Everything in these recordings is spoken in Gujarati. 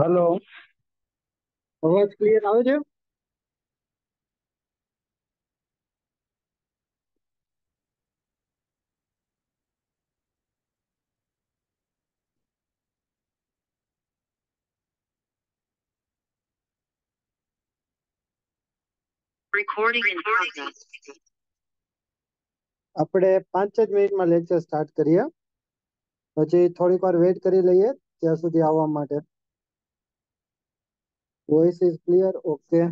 हेलो आवाज क्लियर आवे छे अपडेट क्लियर आवे छे रिकॉर्डिंग इन प्रोग्रेस આપણે 5 મિનિટ માં લેક્ચર સ્ટાર્ટ કરીએ આજે થોડીકવાર વેઇટ કરી લઈએ ત્યાં સુધી આવવા માટે voice is clear okay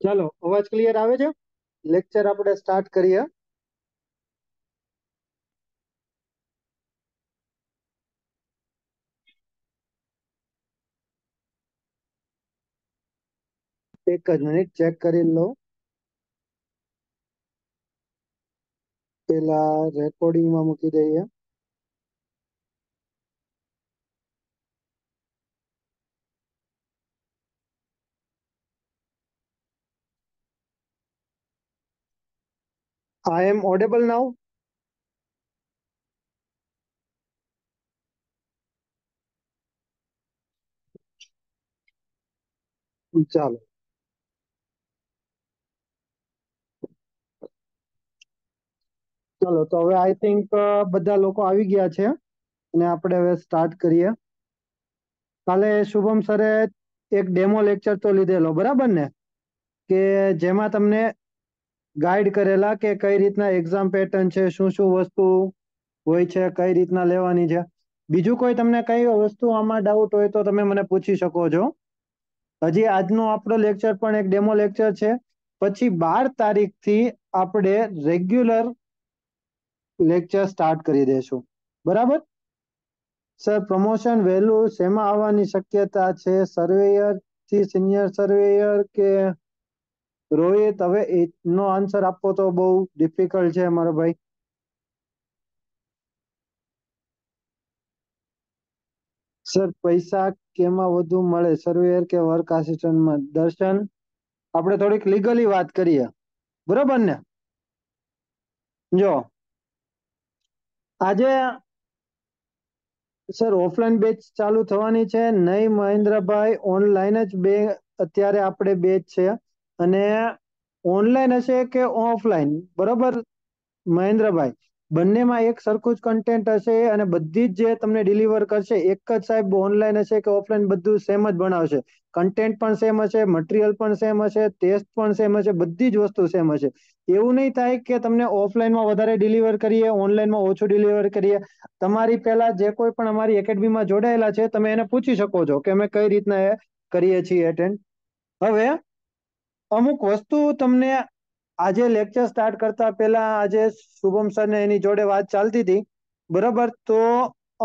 चलो आवाज क्लियर आवे छे लेक्चर આપણે સ્ટાર્ટ કરીએ એક જ મિનિટ ચેક કરી લઉં એલઆ રેકોર્ડિંગ માં મૂકી દઈએ I am audible now. ચાલો ચાલો તો હવે આઈ થિંક બધા લોકો આવી ગયા છે અને આપણે હવે સ્ટાર્ટ કરીએ કાલે શુભમ સરે એક ડેમો લેક્ચર તો લીધેલો બરાબર ને કે જેમાં તમને ગાઈડ કરેલા કે કઈ રીતના એક્ઝામ પેટર્ન છે શું શું વસ્તુ હોય છે કઈ રીતના લેવાની છે બીજું કોઈ તમને કઈ વસ્તુ આમાં ડાઉટ હોય તો તમે મને પૂછી શકો છો હજી આજનો આપણો લેક્ચર પણ એક ડેમો લેક્ચર છે પછી બાર તારીખથી આપણે રેગ્યુલર લેક્ચર સ્ટાર્ટ કરી દેશું બરાબર સર પ્રમોશન વહેલું શેમાં આવવાની શક્યતા છે સર્વેયર થી સિનિયર સર્વેયર કે રોહિત હવે એનો આન્સર આપવો તો બહુ ડિફિકલ્ટ છે મારા ભાઈ સર પૈસા કેમાં વધુ મળે સર્વેયર કે વર્ક આસિસ્ટન્ટમાં દર્શન આપણે થોડીક લીગલી વાત કરીએ બરોબર ને જો આજે સર ઓફલાઈન બેચ ચાલુ થવાની છે નહીં મહેન્દ્રભાઈ ઓનલાઈન જ બે અત્યારે આપણે બેચ છે અને ઓનલાઈન હશે કે ઓફલાઈન બરોબર મહેન્દ્રભાઈ બંનેમાં એક સરખું જ કન્ટેન્ટ હશે અને બધી જ જે તમને ડિલિવર કરશે એક જ સાહેબ ઓનલાઈન હશે કે ઓફલાઈન બધું સેમ જ બનાવશે કન્ટેન્ટ પણ સેમ હશે મટીરિયલ પણ સેમ હશે ટેસ્ટ પણ સેમ હશે બધી જ વસ્તુ સેમ હશે એવું નહીં થાય કે તમને ઓફલાઈનમાં વધારે ડિલિવર કરીએ ઓનલાઈનમાં ઓછું ડિલિવર કરીએ તમારી પહેલા જે કોઈ પણ અમારી એકેડમીમાં જોડાયેલા છે તમે એને પૂછી શકો છો કે અમે કઈ રીતના કરીએ છીએ એટેન્ડ હવે અમુક વસ્તુ તમને આજે લેક્ચર સ્ટાર્ટ કરતા પહેલા આજે શુભમ સરને એની જોડે વાત ચાલતી હતી બરાબર તો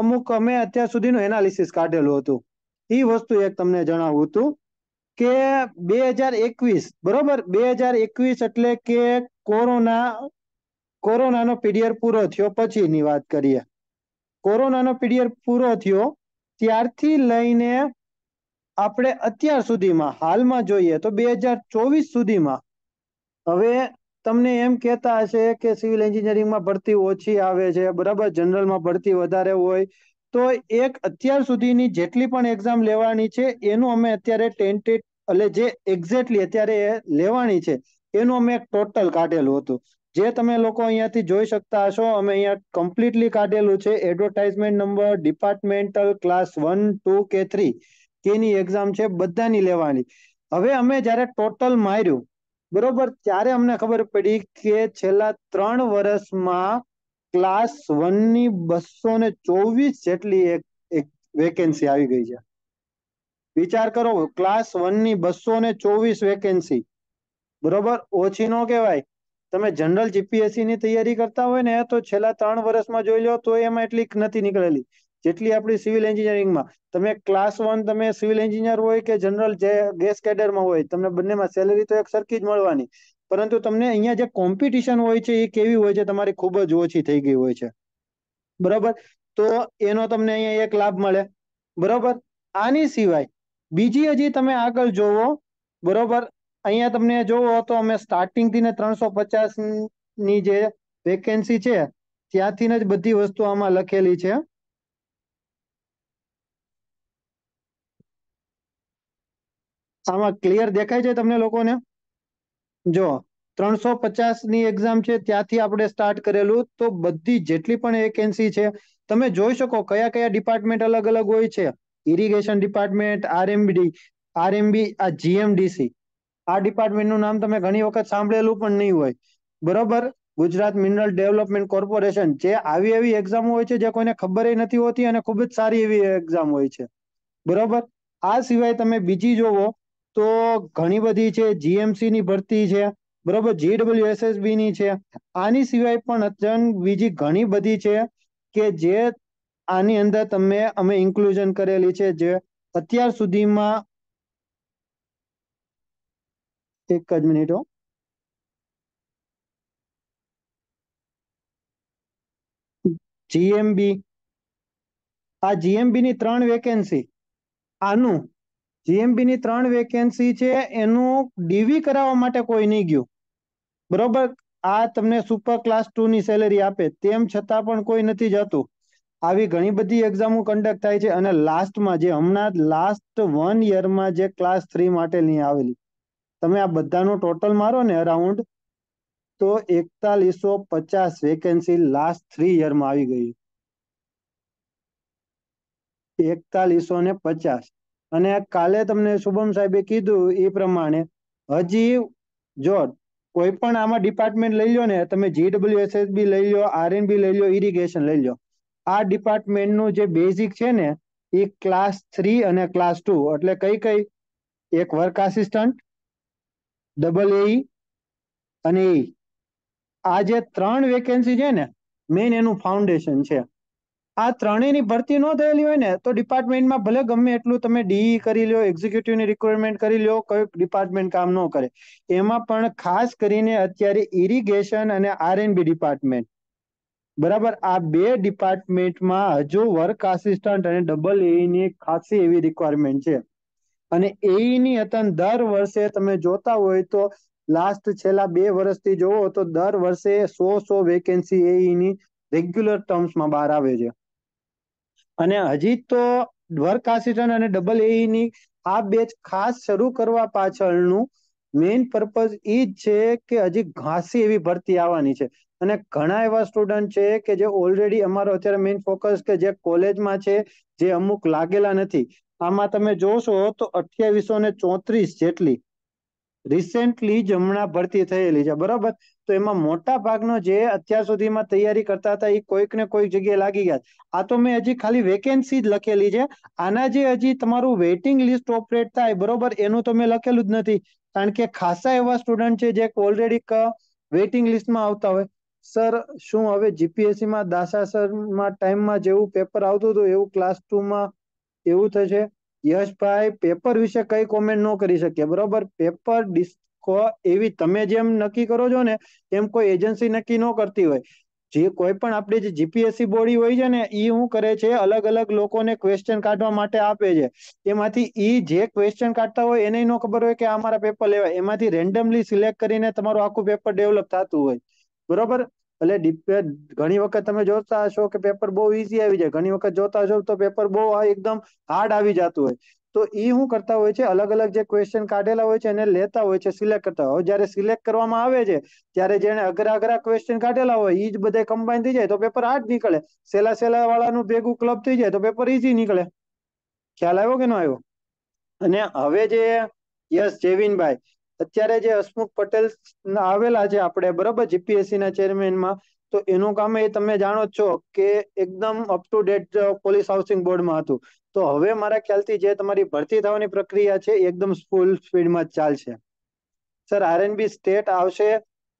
અમુક અમે અત્યાર સુધીનું એનાલિસિસ કાઢેલું હતું એ વસ્તુ એક તમને જણાવું હતું કે બે હજાર એકવીસ બરોબર બે હજાર એકવીસ એટલે કે કોરોના કોરોનાનો પીરિયડ પૂરો થયો પછીની વાત કરીએ કોરોનાનો પીરિયડ પૂરો થયો ત્યારથી લઈને આપણે અત્યાર સુધીમાં હાલમાં જોઈએ તો બે હજાર ચોવીસ સુધીમાં હવે તમને એમ કેતા હશે કે સિવિલ એન્જિનિયરિંગમાં ભરતી ઓછી આવે છે બરાબર જનરલમાં ભરતી વધારે હોય તો એક અત્યાર સુધીની જેટલી પણ એક્ઝામ લેવાની છે એનું અમે અત્યારે ટેન્ટેડ એટલે જે એક્ઝેક્ટલી અત્યારે લેવાની છે એનું અમે એક ટોટલ કાઢેલું હતું જે તમે લોકો અહીંયાથી જોઈ શકતા હશો અમે અહીંયા કમ્પ્લીટલી કાઢેલું છે advertisement number departmental class one two કે થ્રી કેની એક્ઝામ છે બધાની લેવાની હવે અમે જ્યારે ટોટલ માર્યું બરોબર ત્યારે અમને ખબર પડી કે છેલ્લા ત્રણ વર્ષમાં ક્લાસ વન ની બસો ને ચોવીસ જેટલી એક વેકેન્સી આવી ગઈ છે વિચાર કરો ક્લાસ વન ની બસો ને ચોવીસ વેકેન્સી બરોબર ઓછી નો કહેવાય તમે જનરલ જીપીએસસી ની તૈયારી કરતા હોય ને તો છેલ્લા ત્રણ વર્ષમાં જોઈ લો તો એમાં એટલી નથી નીકળેલી જેટલી આપણી સિવિલ એન્જિનિયરિંગમાં તમે ક્લાસ વન તમે સિવિલ એન્જિનિયર હોય કે જનરલ જે ગેસ કેડરમાં હોય તમને બંનેમાં સેલરી તો એક સરખી જ મળવાની પરંતુ તમને અહીંયા જે કોમ્પિટિશન હોય છે એ કેવી હોય છે તમારી ખૂબ જ ઓછી થઈ ગઈ હોય છે બરાબર તો એનો તમને અહીંયા એક લાભ મળે બરાબર આની સિવાય બીજી હજી તમે આગળ જોવો બરોબર અહીંયા તમને જોવો તો અમે સ્ટાર્ટિંગથી ને ત્રણસો પચાસની જે વેકેન્સી છે ત્યાંથી જ બધી વસ્તુ આમાં લખેલી છે આમાં ક્લિયર દેખાય છે તમને લોકોને જો ત્રણસો ની એક્ઝામ છે ત્યાંથી આપણે સ્ટાર્ટ કરેલું તો બધી જેટલી પણ વેકેન્સી છે તમે જોઈ શકો કયા કયા ડિપાર્ટમેન્ટ અલગ અલગ હોય છે ઇરિગેશન ડિપાર્ટમેન્ટ આરએમબી આરએમબી આ જીએમડીસી આ ડિપાર્ટમેન્ટનું નામ તમે ઘણી વખત સાંભળેલું પણ નહીં હોય બરોબર ગુજરાત મિનરલ ડેવલપમેન્ટ કોર્પોરેશન જે આવી એવી એક્ઝામ હોય છે જે કોઈને ખબર નથી હોતી અને ખૂબ જ સારી એવી એક્ઝામ હોય છે બરોબર આ સિવાય તમે બીજી જોવો તો ઘણી બધી છે જીએમસી ની ભરતી છે બરોબર જીડબલ્યુ એસએસબી ની છે આની સિવાય પણ અત્યંત બીજી ઘણી બધી છે કે જે આની અંદર તમે અમે ઇન્ક્લુઝન કરેલી છે જે અત્યાર સુધીમાં એક જ મિનિટ હો જીએમબી આ જીએમબી ની ત્રણ વેકેન્સી આનું જીએમબી ની ત્રણ વેકેન્સી છે એનું ડીવી કરાવવા માટે કોઈ નહીં ગયું બરોબર આ તમને સુપર ક્લાસ ટુ ની સેલેરી આપે તેમ છતાં પણ કોઈ નથી જતું આવી ઘણી બધી એક્ઝામો કન્ડક્ટ થાય છે અને લાસ્ટમાં જે હમણાં લાસ્ટ વન યરમાં જે ક્લાસ થ્રી માટેની આવેલી તમે આ બધાનો ટોટલ મારો ને અરાઉન્ડ તો એકતાલીસો પચાસ વેકેન્સી લાસ્ટ થ્રી યરમાં આવી ગઈ એકતાલીસો ને પચાસ અને કાલે તમને શુભમ સાહેબે કીધું એ પ્રમાણે હજી જો કોઈ પણ આમાં ડિપાર્ટમેન્ટ લઈ લો ને તમે જીડબલ્યુ એસએસબી લઈ લો આરએનબી લઈ લો ઇરિગેશન લઈ લો આ ડિપાર્ટમેન્ટનું જે બેઝિક છે ને એ ક્લાસ થ્રી અને ક્લાસ ટુ એટલે કઈ કઈ એક વર્ક આસિસ્ટન્ટ ડબલ એઈ અને એ e. આ જે ત્રણ વેકેન્સી છે ને મેઇન એનું ફાઉન્ડેશન છે આ ત્રણેયની ભરતી ન થયેલી હોય ને તો ડિપાર્ટમેન્ટમાં ભલે ગમે એટલું તમે ડીઈ e કરી લ્યો એક્ઝિક્યુટિવની રિક્વાયરમેન્ટ કરી લ્યો કોઈ ડિપાર્ટમેન્ટ કામ ન કરે એમાં પણ ખાસ કરીને અત્યારે ઇરિગેશન અને આરએનબી ડિપાર્ટમેન્ટ બરાબર આ બે ડિપાર્ટમેન્ટમાં હજુ વર્ક આસિસ્ટન્ટ અને ડબલ એની e ખાસી એવી રિક્વાયરમેન્ટ છે અને એઈની e હતન દર વર્ષે તમે જોતા હોય તો લાસ્ટ છેલ્લા બે વર્ષથી જોવો તો દર વર્ષે સો સો વેકેન્સી એઈની રેગ્યુલર ટર્મ્સમાં બહાર આવે છે અને હજી તો વર્ક આસિસ્ટન્ટ અને ડબલ એઈની e આ બેચ ખાસ શરૂ કરવા પાછળનું મેઇન પર્પઝ એ જ છે કે હજી ઘાસી એવી ભરતી આવવાની છે અને ઘણા એવા સ્ટુડન્ટ છે કે જે ઓલરેડી અમારો અત્યારે મેઇન ફોકસ કે જે કોલેજમાં છે જે અમુક લાગેલા નથી આમાં તમે જોશો તો અઠ્યાવીસો ને ચોત્રીસ જેટલી રિસેન્ટલી જમણા ભરતી થયેલી છે બરાબર તો એમાં મોટા ભાગનો જે અત્યાર સુધીમાં તૈયારી કરતા હતા એ કોઈક ને કોઈક જગ્યાએ લાગી ગયા આ તો મેં હજી ખાલી વેકેન્સી જ લખેલી છે આના જે હજી તમારું વેઇટિંગ લિસ્ટ ઓપરેટ થાય બરોબર એનું તો મેં લખેલું જ નથી કારણ કે ખાસા એવા સ્ટુડન્ટ છે જે ઓલરેડી વેઇટિંગ લિસ્ટમાં આવતા હોય સર શું હવે જીપીએસસીમાં દાસા સરમાં ટાઈમમાં જેવું પેપર આવતું હતું એવું ક્લાસ ટુમાં એવું થશે યશભાઈ પેપર વિશે કઈ કોમેન્ટ ન કરી શકીએ બરોબર પેપર ડિસ્કો એવી તમે જેમ નક્કી કરો છો ને એમ કોઈ એજન્સી નક્કી ન કરતી હોય જે કોઈ પણ આપણી જે જીપીએસસી બોડી હોય છે ને એ શું કરે છે અલગ અલગ લોકોને ક્વેશ્ચન કાઢવા માટે આપે છે એમાંથી એ જે ક્વેશ્ચન કાઢતા હોય એને ન ખબર હોય કે આ મારા પેપર લેવાય એમાંથી રેન્ડમલી સિલેક્ટ કરીને તમારું આખું પેપર ડેવલપ થતું હોય બરોબર ભલે ઘણી વખત તમે જોતા હશો કે પેપર બહુ ઈઝી આવી જાય ઘણી વખત જોતા હશો તો પેપર બહુ એકદમ હાર્ડ આવી જતું હોય તો એ હું કરતા હોય છે અલગ અલગ જે ક્વેશ્ચન કાઢેલા હોય છે એને લેતા હોય છે સિલેક્ટ કરતા હોય જ્યારે સિલેક્ટ કરવામાં આવે છે ત્યારે જેને અઘરા અઘરા ક્વેશ્ચન કાઢેલા હોય એ જ બધા કમ્બાઈન થઈ જાય તો પેપર હાર્ડ નીકળે સેલા સેલા વાળાનું ભેગું ક્લબ થઈ જાય તો પેપર ઈઝી નીકળે ખ્યાલ આવ્યો કે ન આવ્યો અને હવે જે યસ જેવિનભાઈ અત્યારે જે હસમુખ પટેલ આવેલા છે આપણે બરાબર જીપીએસસી ના ચેરમેનમાં તો એનું કામ એ તમે જાણો છો કે એકદમ up to date police housing બોર્ડમાં હતું તો હવે મારા ખ્યાલથી જે તમારી ભરતી થવાની પ્રક્રિયા છે એકદમ ફૂલ સ્પીડમાં ચાલશે સર આરએનબી સ્ટેટ આવશે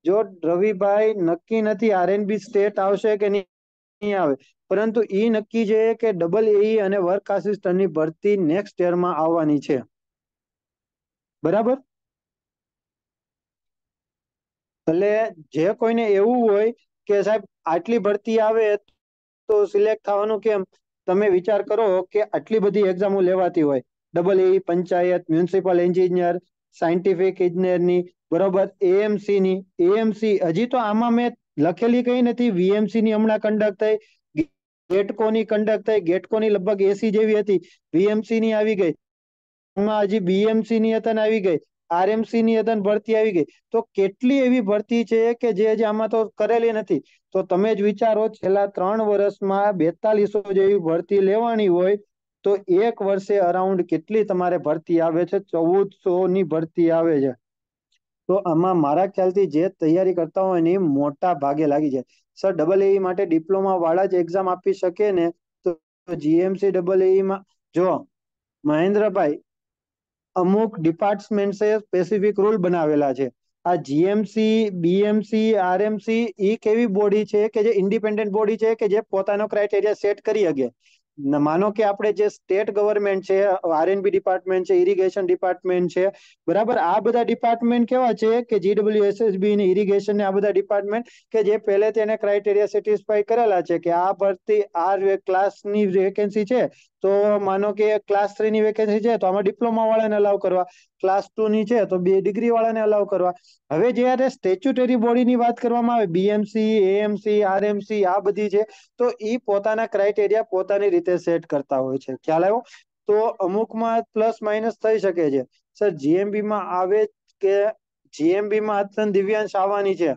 જો રવિભાઈ નક્કી નથી આરએનબી સ્ટેટ આવશે કે નહીં આવે પરંતુ એ નક્કી છે કે ડબલ એઈ e અને વર્ક આસિસ્ટન્ટની ભરતી નેક્સ્ટ યરમાં આવવાની છે બરાબર ભલે જે કોઈને એવું હોય કે સાહેબ આટલી ભરતી આવે તો સિલેક્ટ થવાનું કેમ તમે વિચાર કરો કે આટલી બધી એક્ઝામો લેવાતી હોય double E panchayat municipal engineer scientific ઇજનેરની બરોબર એએમસી ની એએમસી હજી તો આમાં મેં લખેલી કઈ નથી વીએમસી ની હમણાં કંડક્ટ થઈ ગેટકો ની કંડક્ટ થઈ ગેટકો ની લગભગ એસી જેવી હતી વીએમસી ની આવી ગઈ હજી બીએમસી ની હતા આવી ગઈ આરએમસી ની અદન ભરતી આવી ગઈ તો કેટલી એવી ભરતી છે કે જે હજી આમાં તો કરેલી નથી તો તમે જ વિચારો છેલ્લા ત્રણ વર્ષમાં બેતાલીસો જેવી ભરતી લેવાની હોય તો એક વર્ષે અરાઉન્ડ કેટલી તમારે ભરતી આવે છે ચૌદસો ની ભરતી આવે છે તો આમાં મારા ખ્યાલથી જે તૈયારી કરતા હોય એની મોટા ભાગે લાગી જાય સર ડબલ એ e માટે ડિપ્લોમા વાળા જ એક્ઝામ આપી શકે ને તો જીએમસી ડબલ એ માં જો મહેન્દ્રભાઈ અમુક ડિપાર્ટમેન્ટ્સે સ્પેસિફિક રૂલ બનાવેલા છે આ જીએમસી બીએમસી આરએમસી એ કેવી બોડી છે કે જે ઇન્ડિપેન્ડન્ટ બોડી છે કે જે પોતાનો ક્રાઇટેરિયા સેટ કરી શકે માનો કે આપણે જે સ્ટેટ ગવર્મેન્ટ છે આરએનબી ડિપાર્ટમેન્ટ છે ઇરિગેશન ડિપાર્ટમેન્ટ છે બરાબર આ બધા ડિપાર્ટમેન્ટ કેવા છે કે જીડબલ્યુ ને ઇરિગેશન ને આ બધા ડિપાર્ટમેન્ટ કે જે પહેલે તેને ક્રાઇટેરિયા સેટિસ્ફાય કરેલા છે કે આ ભરતી આ ક્લાસની વેકેન્સી છે તો માનો કે ક્લાસ થ્રી ની વેકેન્સી છે તો આમાં ડિપ્લોમા વાળાને અલાવ કરવા ક્લાસ ટુ ની છે તો બે ડિગ્રી વાળાને અલાવ કરવા હવે જયારે સ્ટેચ્યુટરી બોડીની વાત કરવામાં આવે બીએમસી એએમસી આરએમસી આ બધી છે તો એ પોતાના ક્રાઇટેરિયા પોતાની રીતે સેટ કરતા હોય છે ખ્યાલ આવ્યો તો અમુકમાં પ્લસ માઇનસ થઈ શકે છે સર જીએમબી માં આવે કે જીએમબી માં અત્યંત દિવ્યાંશ આવવાની છે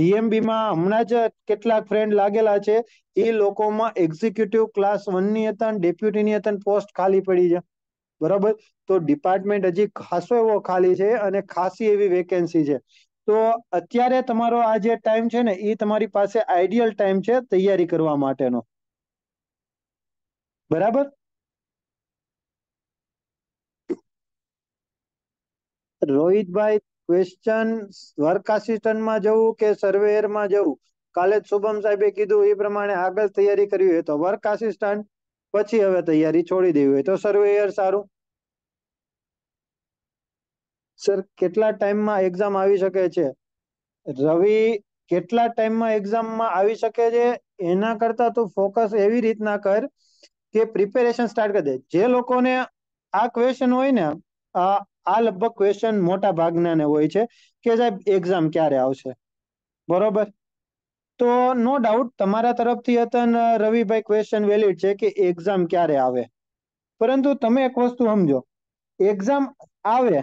જીએમબીમાં હમણાં જ કેટલાક ફ્રેન્ડ લાગેલા છે એ લોકોમાં એક્ઝિક્યુટિવ ક્લાસ વનની હતા ડેપ્યુટીની હતા પોસ્ટ ખાલી પડી છે બરાબર તો ડિપાર્ટમેન્ટ હજી ખાસો એવો ખાલી છે અને ખાસી એવી વેકેન્સી છે તો અત્યારે તમારો આ જે ટાઈમ છે ને એ તમારી પાસે આઈડિયલ ટાઈમ છે તૈયારી કરવા માટેનો બરાબર રોહિતભાઈ ક્વેશ્ચન વર્ક આસિસ્ટન્ટમાં જવું કે સર્વેયરમાં જવું કાલે જ શુભમ સાહેબે કીધું એ પ્રમાણે આગળ તૈયારી કરવી હોય તો વર્ક આસિસ્ટન્ટ પછી હવે તૈયારી છોડી દેવી હોય તો સર્વેયર સારું સર કેટલા ટાઈમમાં એક્ઝામ આવી શકે છે રવિ કેટલા ટાઈમમાં એક્ઝામમાં આવી શકે છે એના કરતા તું ફોકસ એવી રીતના કર કે પ્રિપેરેશન સ્ટાર્ટ કરી દે જે લોકોને આ ક્વેશ્ચન હોય ને આ આ લગભગ ક્વેશ્ચન મોટા ભાગનાને હોય છે કે સાહેબ એક્ઝામ ક્યારે આવશે બરોબર તો નો ડાઉટ તમારા તરફથી હતન રવિભાઈ ક્વેશ્ચન વેલિડ છે કે એક્ઝામ ક્યારે આવે પરંતુ તમે એક વસ્તુ સમજો એક્ઝામ આવે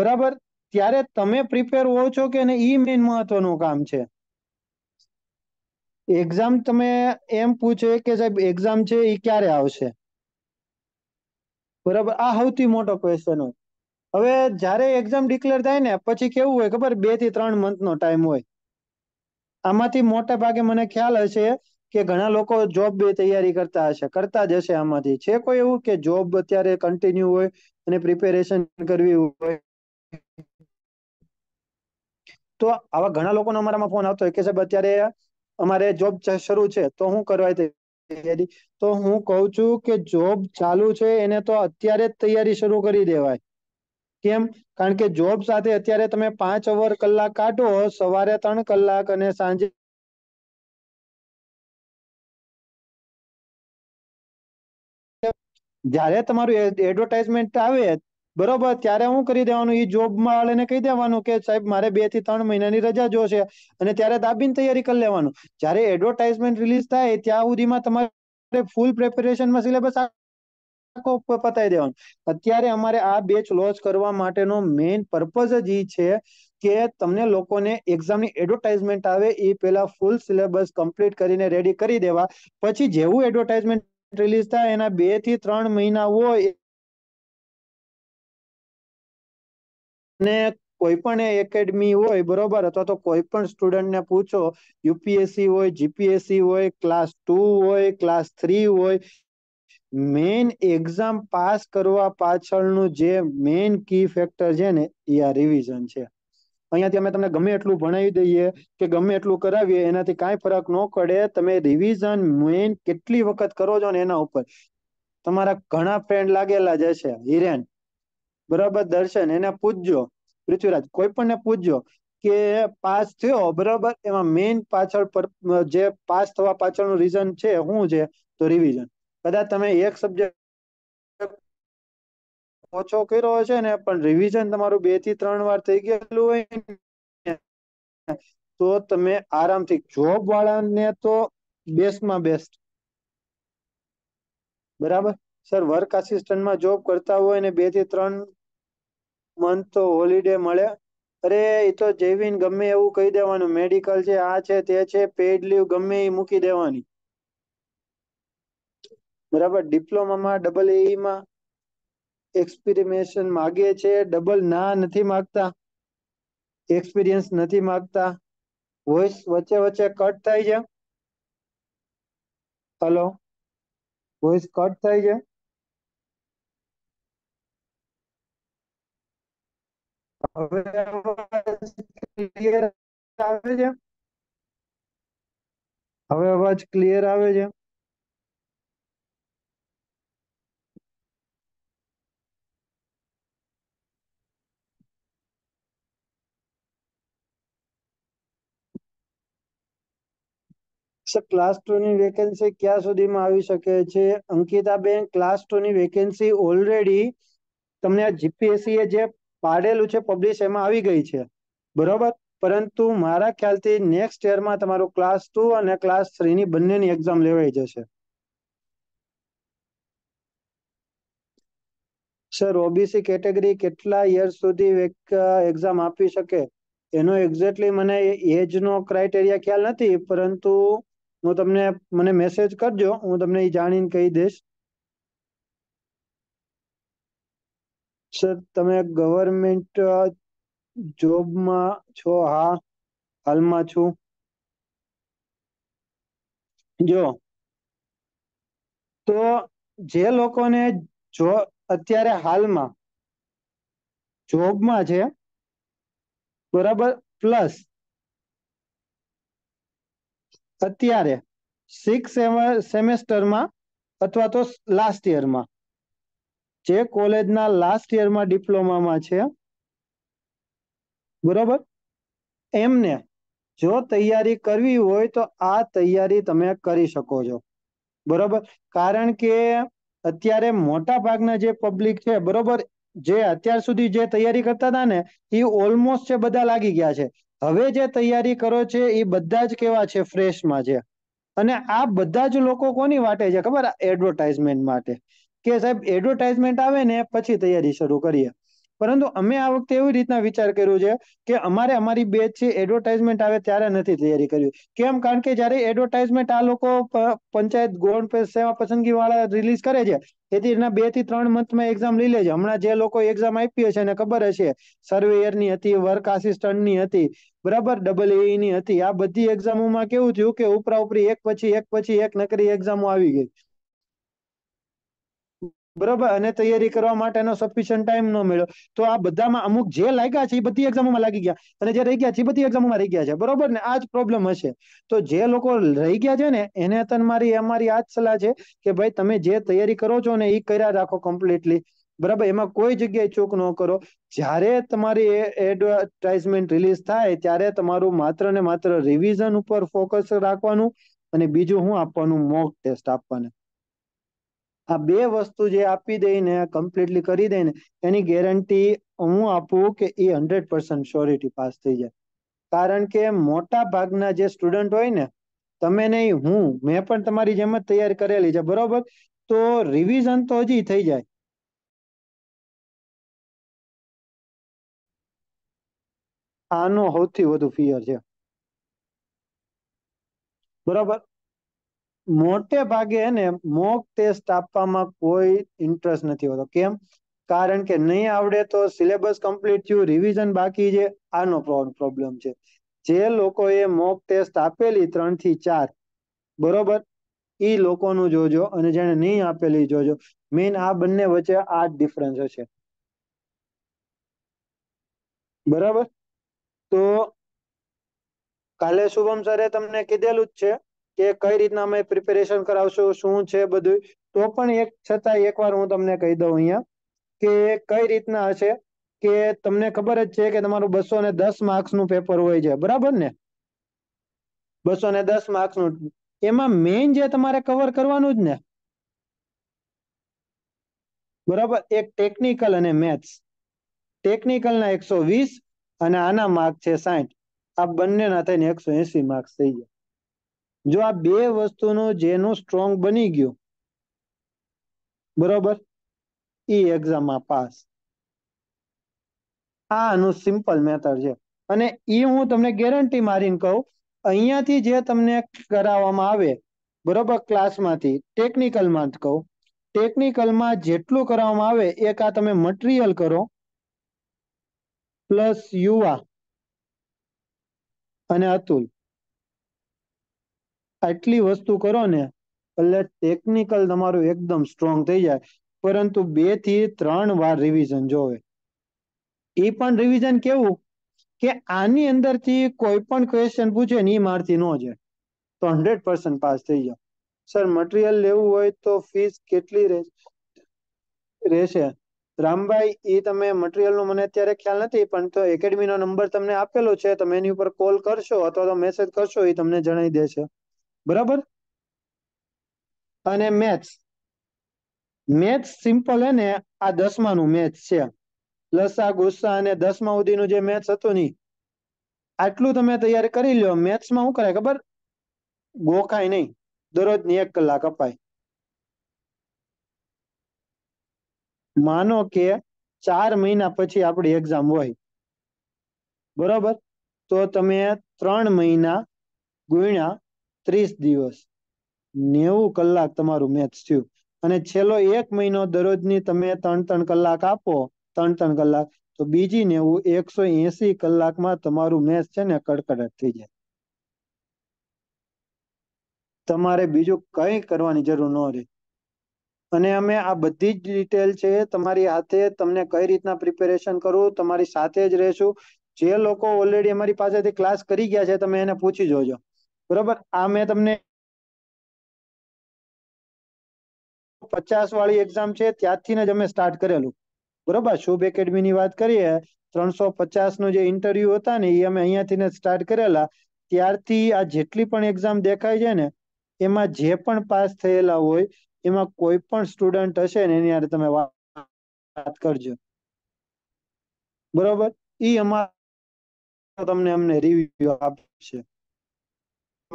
બરાબર ત્યારે તમે પ્રિપેર હો છો કે ને ઈ મેઇન મહત્વનું કામ છે એક્ઝામ તમે એમ પૂછે કે સાહેબ એક્ઝામ છે એ ક્યારે આવશે બરાબર આ સૌથી મોટો ક્વેશ્ચન હોય હવે જ્યારે એક્ઝામ ડિક્લેર થાય ને પછી કેવું હોય ખબર બે થી ત્રણ મંથ નો ટાઈમ હોય આમાંથી મોટે ભાગે મને ખ્યાલ હશે કે ઘણા લોકો જોબ બે તૈયારી કરતા હશે કરતા જ હશે આમાંથી છે કોઈ એવું કે જોબ અત્યારે કન્ટિન્યુ હોય અને પ્રિપેરેશન કરવી હોય તો આવા ઘણા લોકોનો અમારામાં ફોન આવતો હોય કે સાહેબ અત્યારે અમારે જોબ શરૂ છે તો હું કરવા તૈયારી તો હું કહું છું કે જોબ ચાલુ છે એને તો અત્યારે જ તૈયારી શરૂ કરી દેવાય કેમ કારણ કે જોબ સાથે અત્યારે તમે પાંચ અવર કલાક કાઢો સવારે ત્રણ કલાક અને સાંજે જ્યારે તમારું એડવર્ટાઇઝમેન્ટ આવે બરોબર ત્યારે હું કરી દેવાનું એ જોબમાં વાળાને કહી દેવાનું કે સાહેબ મારે બે થી ત્રણ મહિનાની રજા જોશે અને ત્યારે દાબીની તૈયારી કરી લેવાનું જ્યારે એડવર્ટાઇઝમેન્ટ રિલીઝ થાય ત્યાં સુધીમાં તમારે ફૂલ પ્રેપરેશનમાં સિલેબસ પતાવી દેવાનો અત્યારે અમારે આ બેચ લોન્ચ કરવા માટેનો મેઇન પર્પઝ જ એ છે કે તમને લોકોને એક્ઝામની એડવર્ટાઇઝમેન્ટ આવે એ પહેલા ફૂલ સિલેબસ કમ્પ્લીટ કરીને રેડી કરી દેવા પછી જેવું એડવર્ટાઇઝમેન્ટ રિલીઝ થાય એના બે થી ત્રણ મહિના હોય ને કોઈ પણ એકેડમી હોય બરોબર અથવા તો કોઈ પણ સ્ટુડન્ટને પૂછો યુપીએસસી હોય જીપીએસસી હોય ક્લાસ ટુ હોય ક્લાસ થ્રી હોય મેઇન એક્ઝામ પાસ કરવા પાછળનું જે મેઇન કી ફેક્ટર છે ને એ આ રિવિઝન છે અહીંયાથી અમે તમને ગમે એટલું ભણાવી દઈએ કે ગમે એટલું કરાવીએ એનાથી કાંઈ ફરક ન પડે તમે રિવિઝન મેઇન કેટલી વખત કરો છો ને એના ઉપર તમારા ઘણા ફ્રેન્ડ લાગેલા જ છે હિરેન બરાબર દર્શન એને પૂછજો પૃથ્વીરાજ કોઈ પણ ને પૂછજો કે પાસ થયો બરાબર એમાં મેઇન પાછળ જે પાસ થવા પાછળનું રીઝન છે શું છે તો રિવિઝન કદાચ તમે એક સબ્જેક્ટ ઓછો કર્યો છે ને પણ રિવિઝન તમારું બે થી ત્રણ વાર થઈ ગયેલું હોય તો તમે આરામથી જોબ વાળાને તો બેસ્ટમાં બેસ્ટ બરાબર સર વર્ક આસિસ્ટન્ટમાં જોબ કરતા હોય ને બે થી ત્રણ મંથ તો હોલિડે મળે અરે એ તો જૈવિન ગમે એવું કહી દેવાનું મેડિકલ છે આ છે તે છે પેઇડ લીવ ગમે એ મૂકી દેવાની બરાબર ડિપ્લોમામાં ડબલ એઈમાં એક્સપિરિમેશન માગે છે ડબલ ના નથી માગતા એક્સપિરિયન્સ નથી માગતા વોઇસ વચ્ચે વચ્ચે કટ થાય છે હલો વોઇસ કટ થાય છે હવે અવાજ ક્લિયર આવે છે સર ક્લાસ ટુ ની વેકેન્સી ક્યાં સુધીમાં આવી શકે છે અંકિતાબેન ક્લાસ ટુ ની વેકેન્સી ઓલરેડી તમને આ જીપીએસસી એ જે પાડેલું છે પબ્લિશ એમાં આવી ગઈ છે બરોબર પરંતુ મારા ખ્યાલથી નેક્સ્ટ યરમાં તમારો ક્લાસ ટુ અને ક્લાસ થ્રીની બંનેની એક્ઝામ લેવાઈ જશે સર ઓબીસી કેટેગરી કેટલા યર સુધી એક્ઝામ આપી શકે એનો એક્ઝેક્ટલી મને એજનો ક્રાઇટેરિયા ખ્યાલ નથી પરંતુ હું તમને મને મેસેજ કરજો હું તમને એ જાણીને કહી દઈશ સર તમે ગવર્મેન્ટ જોબમાં છો હા હાલમાં છું જો તો જે લોકોને જો અત્યારે હાલમાં જોબમાં છે બરાબર પ્લસ અત્યારે સિક્સ સેમેસ્ટરમાં અથવા તો લાસ્ટ યરમાં જે કોલેજના લાસ્ટ યરમાં ડિપ્લોમામાં છે બરોબર એમને જો તૈયારી કરવી હોય તો આ તૈયારી તમે કરી શકો છો બરોબર કારણ કે અત્યારે મોટા ભાગના જે પબ્લિક છે બરોબર જે અત્યાર સુધી જે તૈયારી કરતા હતા ને એ ઓલમોસ્ટ છે બધા લાગી ગયા છે હવે જે તૈયારી કરો છે એ બધા જ કેવા છે ફ્રેશમાં છે અને આ બધા જ લોકો કોની વાટે છે ખબર એડવર્ટાઇઝમેન્ટ માટે કે સાહેબ એડવર્ટાઇઝમેન્ટ આવે ને પછી તૈયારી શરૂ કરીએ પરંતુ અમે આ વખતે એવી રીતના વિચાર કર્યો છે કે અમારે અમારી બેચ છે એડવર્ટાઇઝમેન્ટ આવે ત્યારે નથી તૈયારી કરી કેમ કારણ કે જ્યારે એડવર્ટાઇઝમેન્ટ આ લોકો પંચાયત ગૌણ સેવા પસંદગી વાળા રિલીઝ કરે છે તેથી એના બે થી ત્રણ મંથમાં એક્ઝામ લઈ લે છે હમણાં જે લોકો એક્ઝામ આપી હશે એને ખબર હશે સર્વેયર ની હતી વર્ક ની હતી બરાબર ડબલ એ e ની હતી આ બધી એક્ઝામોમાં કેવું થયું કે ઉપરા ઉપરી એક પછી એક પછી એક નકરી એક્ઝામો આવી ગઈ બરાબર અને તૈયારી કરવા માટેનો સફિશિયન્ટ ટાઈમ નો મળ્યો તો આ બધામાં અમુક જે લાગ્યા છે એ બધી એક્ઝામોમાં લાગી ગયા અને જે રહી ગયા છે એ બધી એક્ઝામોમાં રહી ગયા છે બરોબર ને આ જ પ્રોબ્લેમ હશે તો જે લોકો રહી ગયા છે ને એને મારી અમારી આ જ સલાહ છે કે ભાઈ તમે જે તૈયારી કરો છો ને એ કર્યા રાખો કમ્પ્લીટલી બરાબર એમાં કોઈ જગ્યાએ ચૂક ન કરો જ્યારે તમારી એડવર્ટાઇઝમેન્ટ રિલીઝ થાય ત્યારે તમારું માત્ર ને માત્ર રિવિઝન ઉપર ફોકસ રાખવાનું અને બીજું હું આપવાનું મોક ટેસ્ટ આપવાના આ બે વસ્તુ જે આપી દઈને કમ્પ્લીટલી કરી દઈને એની ગેરંટી હું આપું કે એ હંડ્રેડ પર્સન્ટ શ્યોરિટી પાસ થઈ જાય કારણ કે મોટા ભાગના જે સ્ટુડન્ટ હોય ને તમે નહીં હું મેં પણ તમારી જેમ જ તૈયાર કરેલી છે બરોબર તો રિવિઝન તો હજી થઈ જાય આનો સૌથી વધુ ફિયર છે બરોબર મોટે ભાગે એને મોક ટેસ્ટ આપવામાં કોઈ ઇન્ટરેસ્ટ નથી હોતો કેમ કારણ કે નહીં આવડે તો સિલેબસ કમ્પ્લીટ થયું રિવિઝન બાકી છે આનો પ્રોબ્લેમ છે જે લોકોએ મોક ટેસ્ટ આપેલી ત્રણ થી ચાર બરોબર એ લોકોનું જોજો અને જેને નહીં આપેલી જોજો મેઇન આ બંને વચ્ચે આ જ ડિફરન્સ છે બરાબર તો કાલે શુભમ સરે તમને કીધેલું જ છે કે કઈ રીતના અમે પ્રિપેરેશન કરાવશું શું છે બધું તો પણ એક છતાં એકવાર હું તમને કહી દઉં અહીંયા કે કઈ રીતના હશે કે તમને ખબર જ છે કે તમારું બસો ને દસ નું પેપર હોય છે બરાબર ને બસો ને દસ નું એમાં મેઇન જે તમારે કવર કરવાનું જ ને બરાબર એક ટેકનિકલ અને મેથ્સ ટેકનિકલના એકસો વીસ અને આના માર્ક છે સાહીઠ આ બંનેના થઈને એકસો એસી માર્ક્સ થઈ ગયા જો આ બે વસ્તુનો જેનો સ્ટ્રોંગ બની ગયો બરોબર એ એક્ઝામમાં પાસ આ આનું સિમ્પલ મેથડ છે અને એ હું તમને ગેરંટી મારીને કહું અહીંયાથી જે તમને કરાવવામાં આવે બરોબર ક્લાસમાંથી ટેકનિકલમાં જ કહું ટેકનિકલમાં જેટલું કરાવવામાં આવે એ કા તમે મટીરિયલ કરો પ્લસ યુવા અને અતુલ આટલી વસ્તુ કરો ને એટલે ટેકનિકલ તમારું એકદમ સ્ટ્રોંગ થઈ જાય પરંતુ બે થી ત્રણ વાર રિવિઝન જોવે એ પણ રિવિઝન કેવું કે આની અંદરથી કોઈ પણ ક્વેશ્ચન પૂછે ને એ મારથી ન જાય તો હંડ્રેડ પર્સન્ટ પાસ થઈ જાવ સર મટીરિયલ લેવું હોય તો ફીસ કેટલી રહેશે રામભાઈ એ તમે મટીરિયલનો મને અત્યારે ખ્યાલ નથી પણ તો એકેડમીનો નંબર તમને આપેલો છે તમે એની ઉપર કોલ કરશો અથવા તો મેસેજ કરશો એ તમને જણાવી દેશે બરાબર અને મેથ્સ મેથ્સ સિમ્પલ હે ને આ નું મેથ છે લસા ગુસ્સા અને દસમા સુધી નું જે મેથ્સ હતું ની આટલું તમે તૈયાર કરી લ્યો મેથ્સમાં શું કરાય ખબર ગોખાય નહીં દરરોજ દરરોજની એક કલાક અપાય માનો કે ચાર મહિના પછી આપણી એક્ઝામ હોય બરોબર તો તમે ત્રણ મહિના ગુણ્યા ત્રીસ દિવસ નેવું કલાક તમારું મેચ થયું અને છેલ્લો એક મહિનો દરરોજની તમે ત્રણ ત્રણ કલાક આપો ત્રણ ત્રણ કલાક તો બીજી નેવું એકસો એસી કલાકમાં તમારું મેચ છે ને કડકડટ થઈ જાય તમારે બીજું કંઈ કરવાની જરૂર ન રહે અને અમે આ બધી જ ડિટેલ છે તમારી હાથે તમને કઈ રીતના પ્રિપેરેશન કરવું તમારી સાથે જ રહેશું જે લોકો ઓલરેડી અમારી પાસેથી ક્લાસ કરી ગયા છે તમે એને પૂછી જોજો બરોબર આ મેં તમને પચાસ વાળી એક્ઝામ છે ત્યારથી જ અમે સ્ટાર્ટ કરેલું બરોબર શુભ એકેડમી ની વાત કરીએ ત્રણસો પચાસ નું જે ઇન્ટરવ્યુ હતા ને એ અમે અહીંયાથી સ્ટાર્ટ કરેલા ત્યારથી આ જેટલી પણ એક્ઝામ દેખાય છે ને એમાં જે પણ પાસ થયેલા હોય એમાં કોઈ પણ સ્ટુડન્ટ હશે ને એની હારે તમે વાત કરજો બરોબર એ અમારા તમને અમને રિવ્યુ આપશે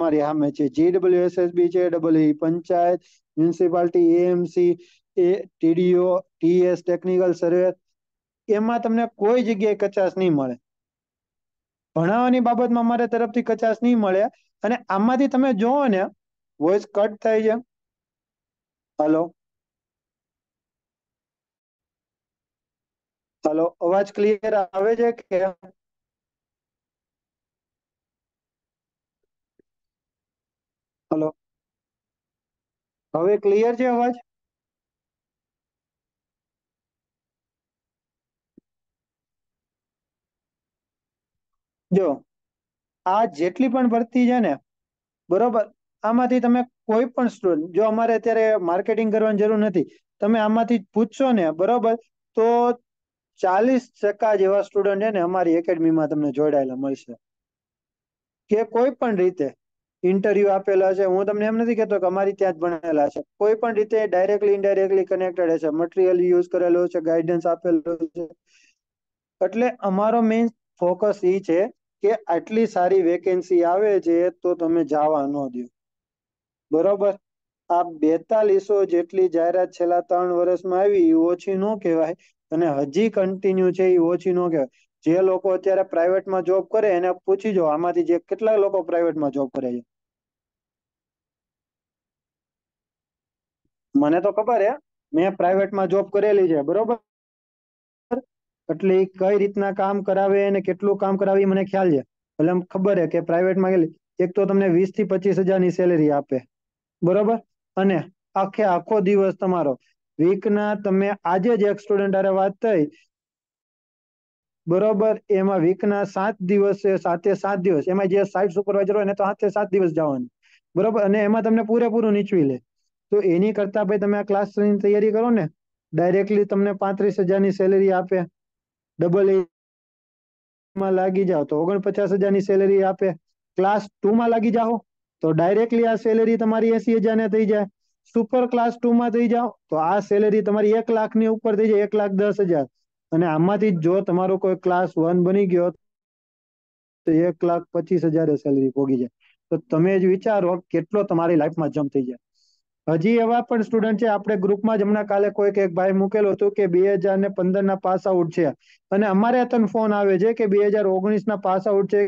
મારી સામે છે જીડબલ્યુ એસએસબી છે double E e panchayat municipality AMC એ ટીડીઓ ટીએસ ટેકનિકલ સર્વે એમાં તમને કોઈ જગ્યાએ કચાશ નહીં મળે ભણાવવાની બાબતમાં મારા તરફથી કચાશ નહીં મળે અને આમાંથી તમે જોવો ને વોઇસ કટ થાય છે હલો હલો અવાજ ક્લિયર આવે છે કે હલો હવે ક્લિયર છે અવાજ જો આ જેટલી પણ ભરતી છે ને બરોબર આમાંથી તમે કોઈ પણ સ્ટુડન્ટ જો અમારે અત્યારે માર્કેટિંગ કરવાની જરૂર નથી તમે આમાંથી પૂછશો ને બરોબર તો ચાલીસ ટકા જેવા સ્ટુડન્ટ છે ને અમારી એકેડમીમાં તમને જોડાયેલા મળશે કે કોઈ પણ રીતે ઇન્ટરવ્યુ આપેલા છે હું તમને એમ નથી કેતો કે અમારી ત્યાં જ ભણેલા છે કોઈ પણ રીતે ડાયરેક્ટલી ઇન્ડાયરેક્ટલી કનેક્ટેડ છે મટીરિયલ યુઝ કરેલો છે ગાઈડન્સ આપેલો છે એટલે અમારો મેઇન ફોકસ એ છે કે આટલી સારી વેકેન્સી આવે છે તો તમે જવા ન દો બરોબર આ બેતાલીસો જેટલી જાહેરાત છેલ્લા ત્રણ વર્ષમાં આવી એ ઓછી ન કહેવાય અને હજી કન્ટિન્યુ છે એ ઓછી ન કહેવાય જે લોકો અત્યારે પ્રાઇવેટમાં જોબ કરે એને પૂછી જો આમાંથી જે કેટલા લોકો પ્રાઇવેટમાં જોબ કરે છે મને તો ખબર હે મેં પ્રાઇવેટમાં જોબ કરેલી છે બરોબર એટલે કઈ રીતના કામ કરાવે અને કેટલું કામ કરાવે એ મને ખ્યાલ છે એટલે એમ ખબર હે કે પ્રાઇવેટમાં ગયેલી એક તો તમને વીસ થી પચીસ હજારની સેલેરી આપે બરોબર અને આખે આખો દિવસ તમારો વીકના તમે આજે જ એક સ્ટુડન્ટ આરે વાત થઈ બરોબર એમાં વીકના સાત દિવસ સાતે સાત દિવસ એમાં જે સાઈટ સુપરવાઇઝર હોય ને તો સાતે સાત દિવસ જવાની બરોબર અને એમાં તમને પૂરેપૂરું નીચવી લે તો એની કરતા ભાઈ તમે આ ક્લાસ ની તૈયારી કરો ને ડાયરેક્ટલી તમને પાંત્રીસ હજાર ની સેલેરી આપે ડબલ માં લાગી જાઓ તો ઓગણપચાસ હજારની સેલરી આપે ક્લાસ ટુ માં લાગી જાઓ તો ડાયરેક્ટલી આ સેલરી તમારી એસી ને થઈ જાય સુપર ક્લાસ ટુ માં થઈ જાઓ તો આ સેલરી તમારી એક લાખ ની ઉપર થઈ જાય એક લાખ દસ હજાર અને આમાંથી જો તમારો કોઈ ક્લાસ વન બની ગયો તો એક લાખ પચીસ હજાર સેલરી ભોગી જાય તો તમે જ વિચારો કેટલો તમારી લાઈફમાં જમ્પ થઈ જાય હજી એવા પણ સ્ટુડન્ટ છે આપણે ગ્રુપમાં જ હમણાં કાલે કોઈક એક ભાઈ મૂકેલો હતો કે બે હજાર ને પંદર ના પાસ આઉટ છે અને અમારે તન ફોન આવે છે કે બે હજાર ઓગણીસ ના પાસ આઉટ છે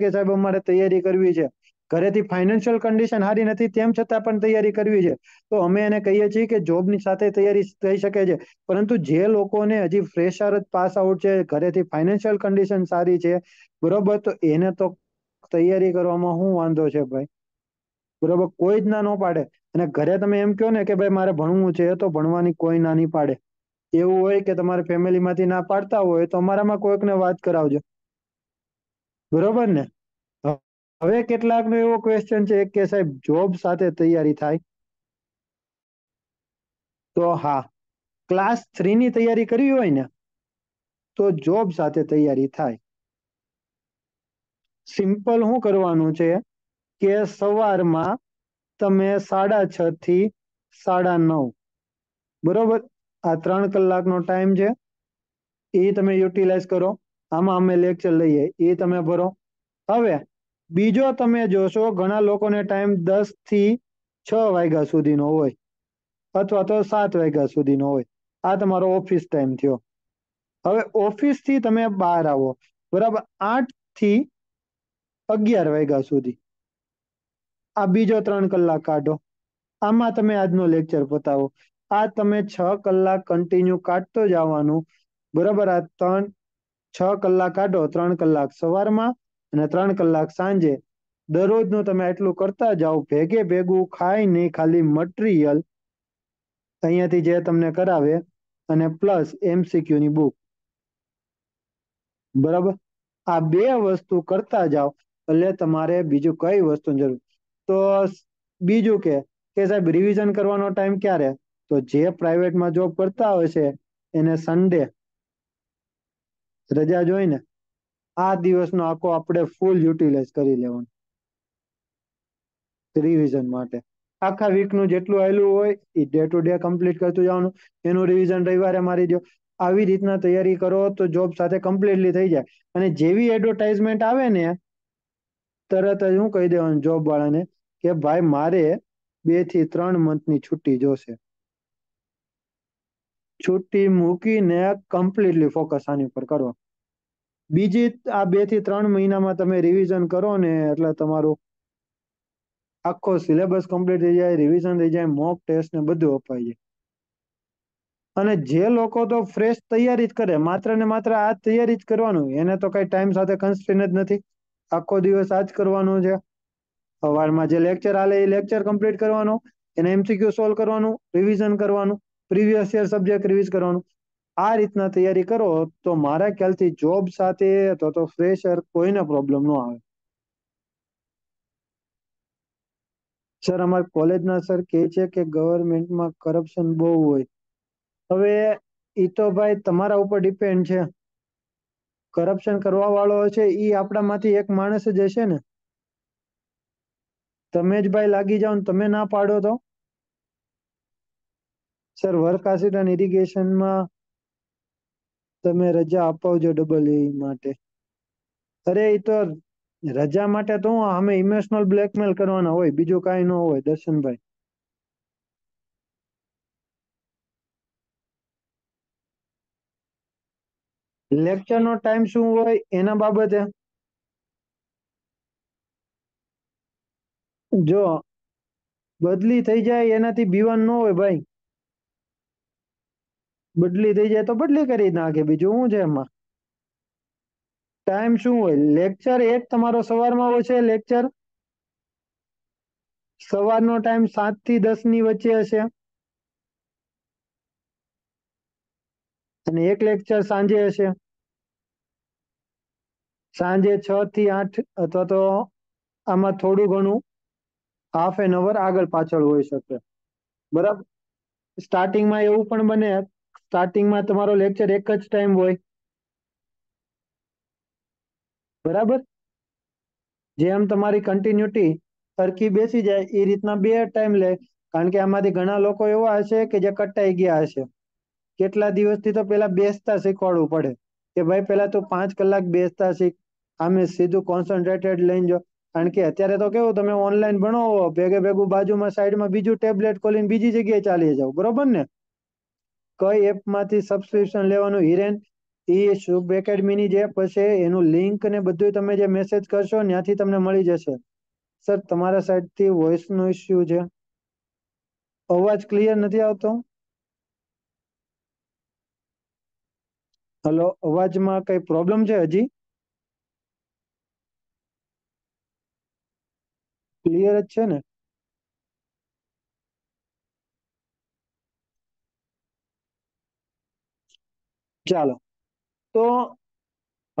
કે સાહેબ અમારે તૈયારી કરવી છે ઘરેથી ફાઇનાન્શિયલ કન્ડિશન સારી નથી તેમ છતાં પણ તૈયારી કરવી છે તો અમે એને કહીએ છીએ કે જોબની સાથે તૈયારી થઈ શકે છે પરંતુ જે લોકોને હજી ફ્રેશર જ પાસ આઉટ છે ઘરેથી ફાઇનાન્શિયલ કન્ડિશન સારી છે બરોબર તો એને તો તૈયારી કરવામાં શું વાંધો છે ભાઈ બરોબર કોઈ જ ના ન પાડે અને ઘરે તમે એમ કહો ને કે ભાઈ મારે ભણવું છે તો ભણવાની કોઈ ના નહીં પાડે એવું હોય કે તમારે ફેમિલીમાંથી ના પાડતા હોય તો અમારામાં કોઈકને વાત કરાવજો બરોબર ને હવે કેટલાકનો એવો ક્વેશ્ચન છે કે સાહેબ જોબ સાથે તૈયારી થાય તો હા ક્લાસ થ્રી ની તૈયારી કરવી હોય ને તો જોબ સાથે તૈયારી થાય સિમ્પલ શું કરવાનું છે કે સવારમાં તમે સાડા છ થી સાડા નવ બરોબર આ ત્રણ કલાકનો ટાઈમ છે એ તમે યુટિલાઇઝ કરો આમાં અમે લેક્ચર લઈએ એ તમે ભરો હવે બીજો તમે જોશો ઘણા લોકોને ટાઈમ દસ થી છ વાગ્યા સુધીનો હોય અથવા તો સાત વાગ્યા સુધીનો હોય આ તમારો ઓફિસ ટાઈમ થયો હવે ઓફિસથી તમે બહાર આવો બરાબર આઠ થી અગિયાર વાગ્યા સુધી આ બીજો ત્રણ કલાક કાઢો આમાં તમે આજનો લેક્ચર પતાવો આ તમે છ કલાક કન્ટિન્યુ કાઢતો જવાનું બરાબર આ ત્રણ છ કલાક કાઢો ત્રણ કલાક સવારમાં અને ત્રણ કલાક સાંજે દરરોજનું તમે આટલું કરતા જાઓ ભેગે ભેગું ખાય નહીં ખાલી મટીરિયલ અહીંયાથી જે તમને કરાવે અને પ્લસ એમસીક્યુ ની બુક બરાબર આ બે વસ્તુ કરતા જાઓ એટલે તમારે બીજું કઈ વસ્તુ જરૂર તો બીજું કે કે સાહેબ રિવિઝન કરવાનો ટાઈમ ક્યારે તો જે પ્રાઇવેટમાં જોબ કરતા હોય છે એને સન્ડે રજા જોઈને આ દિવસનો આખો આપણે ફૂલ યુટિલાઇઝ કરી લેવાનું રિવિઝન માટે આખા વીકનું જેટલું આવેલું હોય એ ડે ટુ ડે કમ્પ્લીટ કરતું જવાનું એનું રિવિઝન રવિવારે મારી દો આવી રીતના તૈયારી કરો તો જોબ સાથે કમ્પ્લીટલી થઈ જાય અને જેવી એડવર્ટાઇઝમેન્ટ આવે ને તરત જ હું કહી દેવાનું જોબ વાળાને કે ભાઈ મારે બે થી ત્રણ મંથની છુટ્ટી જોશે છુટ્ટી મૂકીને કમ્પ્લીટલી ફોકસ આની ઉપર કરો બીજી આ બે થી ત્રણ મહિનામાં તમે રિવિઝન કરો ને એટલે તમારું આખો સિલેબસ કમ્પ્લીટ થઈ જાય રિવિઝન થઈ જાય મોક ટેસ્ટ ને બધું અપાઈ જાય અને જે લોકો તો ફ્રેશ તૈયારી જ કરે માત્ર ને માત્ર આ તૈયારી જ કરવાનું એને તો કઈ ટાઈમ સાથે કન્સ્ટ્રેન જ નથી આખો દિવસ આ જ કરવાનું છે સવારમાં જે લેક્ચર આલે એ લેક્ચર કમ્પ્લીટ કરવાનો એને એમસીક્યુ સોલ્વ કરવાનું રિવિઝન કરવાનું પ્રીવિયસ યર સબ્જેક્ટ રિવિઝ કરવાનું આ રીતના તૈયારી કરો તો મારા ખ્યાલથી જોબ સાથે અથવા તો ફ્રેશર કોઈને પ્રોબ્લેમ ન આવે સર અમારા કોલેજના સર કહે છે કે ગવર્મેન્ટમાં કરપ્શન બહુ હોય હવે એ તો ભાઈ તમારા ઉપર ડિપેન્ડ છે કરપ્શન કરવા વાળો છે એ આપણામાંથી એક માણસ જ હશે ને તમે જ ભાઈ લાગી જાઓ તમે ના પાડો તો સર વર્ક આસિડ અને ઇરિગેશનમાં તમે રજા અપાવજો ડબલ એ માટે અરે એ તો રજા માટે તો હું અમે ઇમોશનલ બ્લેકમેલ કરવાના હોય બીજું કાંઈ ન હોય દર્શનભાઈ નો ટાઈમ શું હોય એના બાબતે જો બદલી થઈ જાય એનાથી બીવાન ન હોય ભાઈ બદલી થઈ જાય તો બદલી કરી નાખે બીજું શું છે એમાં ટાઈમ શું હોય લેક્ચર એક તમારો સવારમાં હોય છે લેક્ચર સવારનો ટાઈમ સાત થી દસ ની વચ્ચે હશે અને એક લેક્ચર સાંજે હશે સાંજે છ થી આઠ અથવા તો આમાં થોડું ઘણું હાફ એન અવર આગળ પાછળ હોઈ શકે બરાબર સ્ટાર્ટિંગમાં એવું પણ બને સ્ટાર્ટિંગમાં તમારો લેક્ચર એક જ ટાઈમ હોય બરાબર જેમ તમારી કન્ટિન્યુટી સરખી બેસી જાય એ રીતના બે ટાઈમ લે કારણ કે આમાંથી ઘણા લોકો એવા હશે કે જે કટાઈ ગયા હશે કેટલા દિવસથી તો પેલા બેસતા શીખવાડવું પડે કે ભાઈ પેલા તું પાંચ કલાક બેસતા શીખ આમે સીધું કોન્સન્ટ્રેટેડ લઈને જો કારણ કે અત્યારે તો કેવું તમે ઓનલાઈન ભણો ભેગે ભેગું બાજુમાં સાઈડમાં બીજું ટેબ્લેટ ખોલીને બીજી જગ્યાએ ચાલી જાવ બરોબર ને કઈ એપમાંથી સબસ્ક્રિપ્શન લેવાનું હિરેન ઈ શુભ એકેડમીની જે એપ હશે એનું લિંક ને બધું તમે જે મેસેજ કરશો ત્યાંથી તમને મળી જશે સર તમારા સાઈડથી વોઇસનો ઇસ્યુ છે અવાજ ક્લિયર નથી આવતો હલો અવાજમાં કઈ પ્રોબ્લેમ છે હજી ક્લિયર જ છે ને ચાલો તો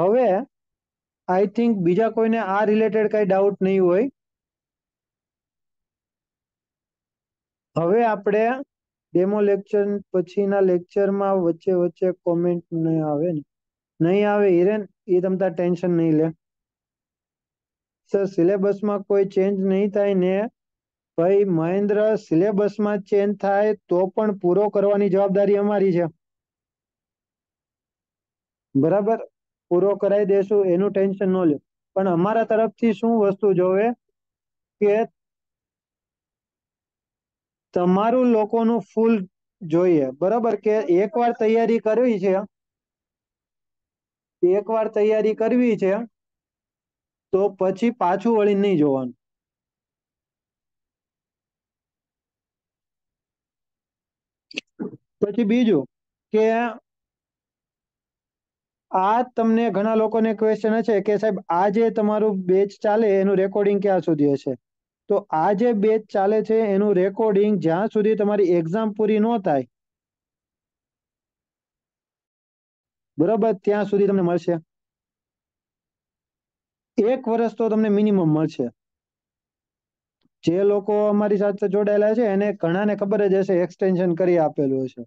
હવે આઈ થિંક બીજા કોઈને આ રિલેટેડ કઈ ડાઉટ નહીં હોય હવે આપણે ડેમો લેક્ચર પછીના લેક્ચરમાં વચ્ચે વચ્ચે કોમેન્ટ નહીં આવે ને નહીં આવે હિરેન એ તમતા ટેન્શન નહીં લે સર સિલેબસમાં કોઈ ચેન્જ નહીં થાય ને ભાઈ મહેન્દ્ર સિલેબસમાં ચેન્જ થાય તો પણ પૂરો કરવાની જવાબદારી અમારી છે બરાબર પૂરો કરાવી દેશું એનું ટેન્શન ન લો પણ અમારા તરફથી શું વસ્તુ જોવે કે તમારું લોકોનું ફૂલ જોઈએ બરાબર કે એકવાર તૈયારી કરવી છે એકવાર તૈયારી કરવી છે તો પછી પાછું વળી નહીં જોવાનું પછી બીજું કે આ તમને ઘણા લોકોને ક્વેશ્ચન હશે કે સાહેબ આ જે તમારું બેચ ચાલે એનું રેકોર્ડિંગ ક્યાં સુધી હશે તો આ જે બેચ ચાલે છે એનું રેકોર્ડિંગ જ્યાં સુધી તમારી એક્ઝામ પૂરી ન થાય બરોબર ત્યાં સુધી તમને મળશે એક વર્ષ તો તમને મિનિમમ મળશે જે લોકો અમારી સાથે જોડાયેલા છે એને ઘણાને ખબર જ હશે એક્સટેન્શન કરી આપેલું હશે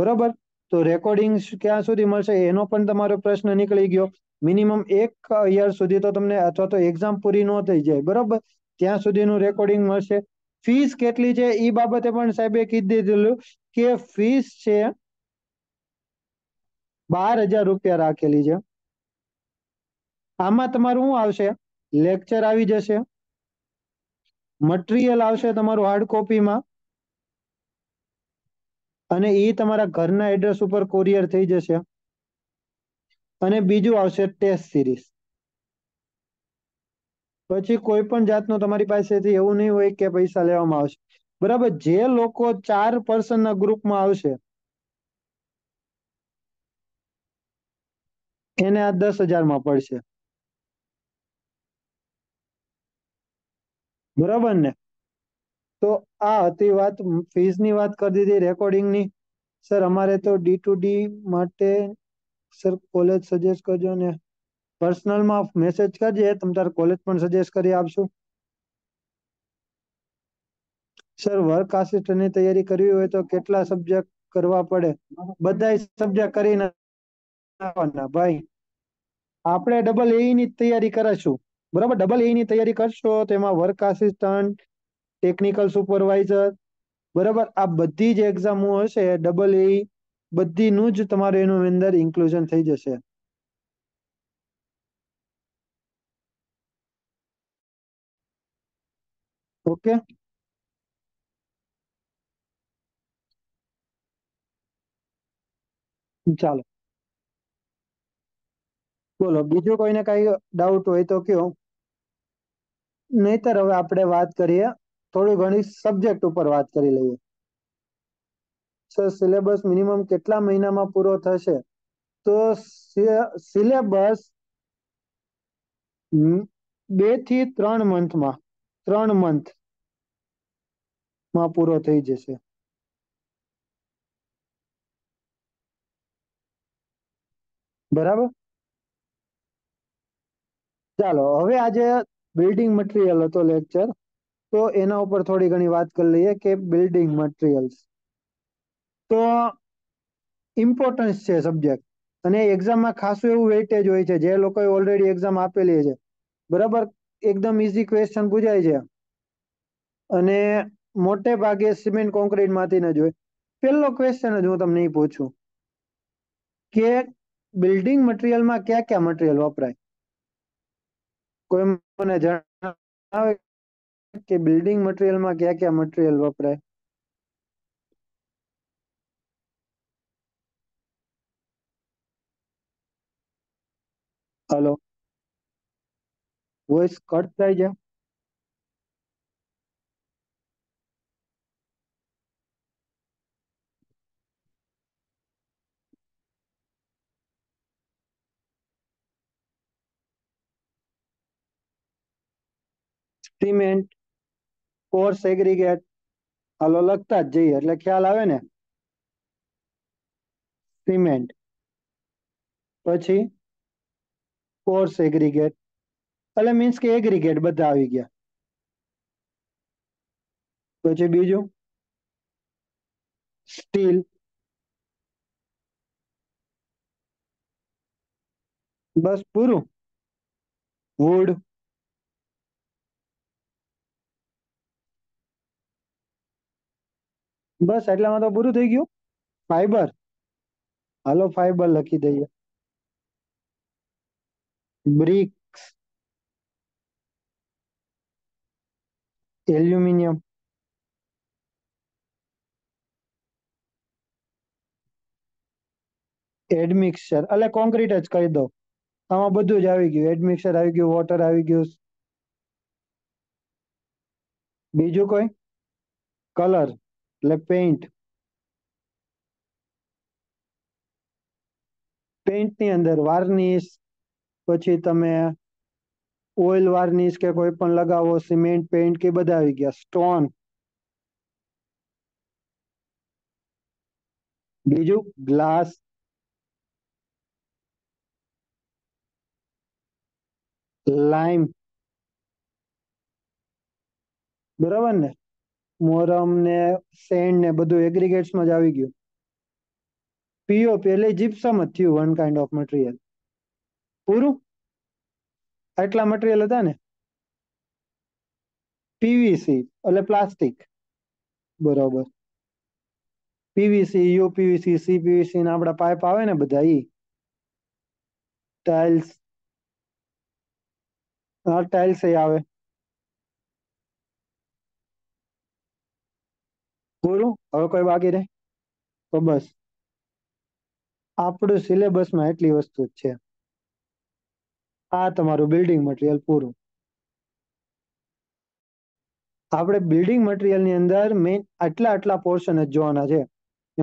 બરોબર તો રેકોર્ડિંગ ક્યાં સુધી મળશે એનો પણ તમારો પ્રશ્ન નીકળી ગયો મિનિમમ એક યર સુધી તો તમને અથવા તો એક્ઝામ પૂરી ન થઈ જાય બરોબર ત્યાં સુધીનું રેકોર્ડિંગ મળશે ફીસ કેટલી છે એ બાબતે પણ સાહેબે કીધી દીધેલું કે ફીસ છે બાર હજાર રૂપિયા રાખેલી છે આમાં તમારું શું આવશે લેક્ચર આવી જશે મટીરિયલ આવશે તમારું હાર્ડ કોપીમાં અને એ તમારા ઘરના એડ્રેસ ઉપર કોરિયર થઈ જશે અને બીજું આવશે ટેસ્ટ સિરીઝ પછી કોઈ પણ જાતનો તમારી પાસેથી એવું નહીં હોય કે પૈસા લેવામાં આવશે બરાબર જે લોકો ચાર પર્સનના ગ્રુપમાં આવશે એને આ દસ હજારમાં પડશે બરાબર ને તો આ હતી વાત ફીસની વાત કરી દીધી રેકોર્ડિંગની સર અમારે તો ડી ટુ ડી માટે સર કોલેજ સજેસ્ટ કરજો ને પર્સનલમાં મેસેજ કરજે તમે તાર કોલેજ પણ સજેસ્ટ કરી આપશું સર વર્ક આસિસ્ટન્ટની તૈયારી કરવી હોય તો કેટલા સબ્જેક્ટ કરવા પડે બધા સબ્જેક્ટ કરીને ભાઈ આપણે ડબલ એની e તૈયારી કરીશું બરાબર ડબલ એની તૈયારી કરશો તો એમાં વર્ક આસિસ્ટન્ટ ટેકનિકલ સુપરવાઇઝર બરાબર આ બધી જ એક્ઝામો હશે ડબલ એ બધીનું જ તમારે એનું અંદર ઇન્ક્લુઝન થઈ જશે ઓકે ચાલો બોલો બીજો કોઈને કઈ ડાઉટ હોય તો કયો નહીતર હવે આપણે વાત કરીએ થોડી ઘણી સબ્જેક્ટ ઉપર વાત કરી લઈએ સર સિલેબસ મિનિમમ કેટલા મહિનામાં પૂરો થશે તો સિલેબસ બે થી ત્રણ મંથમાં ત્રણ મંથ માં પૂરો થઈ જશે બરાબર ચાલો હવે આજે બિલ્ડિંગ મટીરિયલ હતો લેક્ચર તો એના ઉપર થોડી ઘણી વાત કરી લઈએ કે બિલ્ડિંગ મટીરિયલ્સ તો ઇમ્પોર્ટન્સ છે સબ્જેક્ટ અને એક્ઝામમાં ખાસું એવું વેઇટેજ હોય છે જે લોકોએ ઓલરેડી એક્ઝામ આપેલી છે બરાબર એકદમ ઇઝી ક્વેશ્ચન પૂછાય છે અને મોટે ભાગે સિમેન્ટ કોન્ક્રીટમાંથી ન જ હોય પહેલો ક્વેશ્ચન જ હું તમને પૂછું કે બિલ્ડિંગ મટીરિયલમાં કયા કયા મટીરિયલ વપરાય કોઈ મને જણાવે કે બિલ્ડિંગ મટીરીયલમાં કયા કયા મટીરીયલ વપરાય હલો વોઇસ કટ થાય છે સિમેન્ટ કોર્સ એગ્રીગેટ હાલો લખતા જ જઈએ એટલે ખ્યાલ આવે ને સિમેન્ટ પછી કોર્સ એગ્રીગેટ એટલે મીન્સ કે એગ્રીગેટ બધા આવી ગયા પછી બીજું સ્ટીલ બસ પૂરું વુડ બસ એટલામાં તો પૂરું થઈ ગયું ફાઈબર હાલો ફાઈબર લખી દઈએ બ્રિક્સ એલ્યુમિનિયમ એડમિક્સર એટલે કોન્ક્રીટ જ કહી દો આમાં બધું જ આવી ગયું એડમિક્સર આવી ગયું વોટર આવી ગયું બીજું કોઈ કલર એટલે પેઇન્ટ ની અંદર વાર્નિશ પછી તમે ઓઇલ વાર્નિશ કે કોઈ પણ લગાવો સિમેન્ટ પેઇન્ટ કે બધા આવી ગયા સ્ટોન બીજું ગ્લાસ લાઈમ બરાબર ને મોરમ ને સેન્ડ ને બધું એગ્રીગેટ્સમાં જ આવી ગયું પીઓપી એટલે જીપ્સમ જ થયું વન કાઇન્ડ ઓફ મટીરિયલ પૂરું આટલા મટીરિયલ હતા ને પીવીસી એટલે પ્લાસ્ટિક બરોબર પીવીસી યુપીવીસી સીપીવીસી ના આપણા પાઇપ આવે ને બધા ઈ ટાઇલ્સ હા ટાઇલ્સ આવે પૂરું હવે કોઈ બાકી રહે તો બસ આપણું સિલેબસમાં એટલી વસ્તુ જ છે આ તમારું બિલ્ડિંગ મટીરિયલ પૂરું આપણે બિલ્ડિંગ મટીરિયલની અંદર મેઇન આટલા આટલા પોર્શન જ જોવાના છે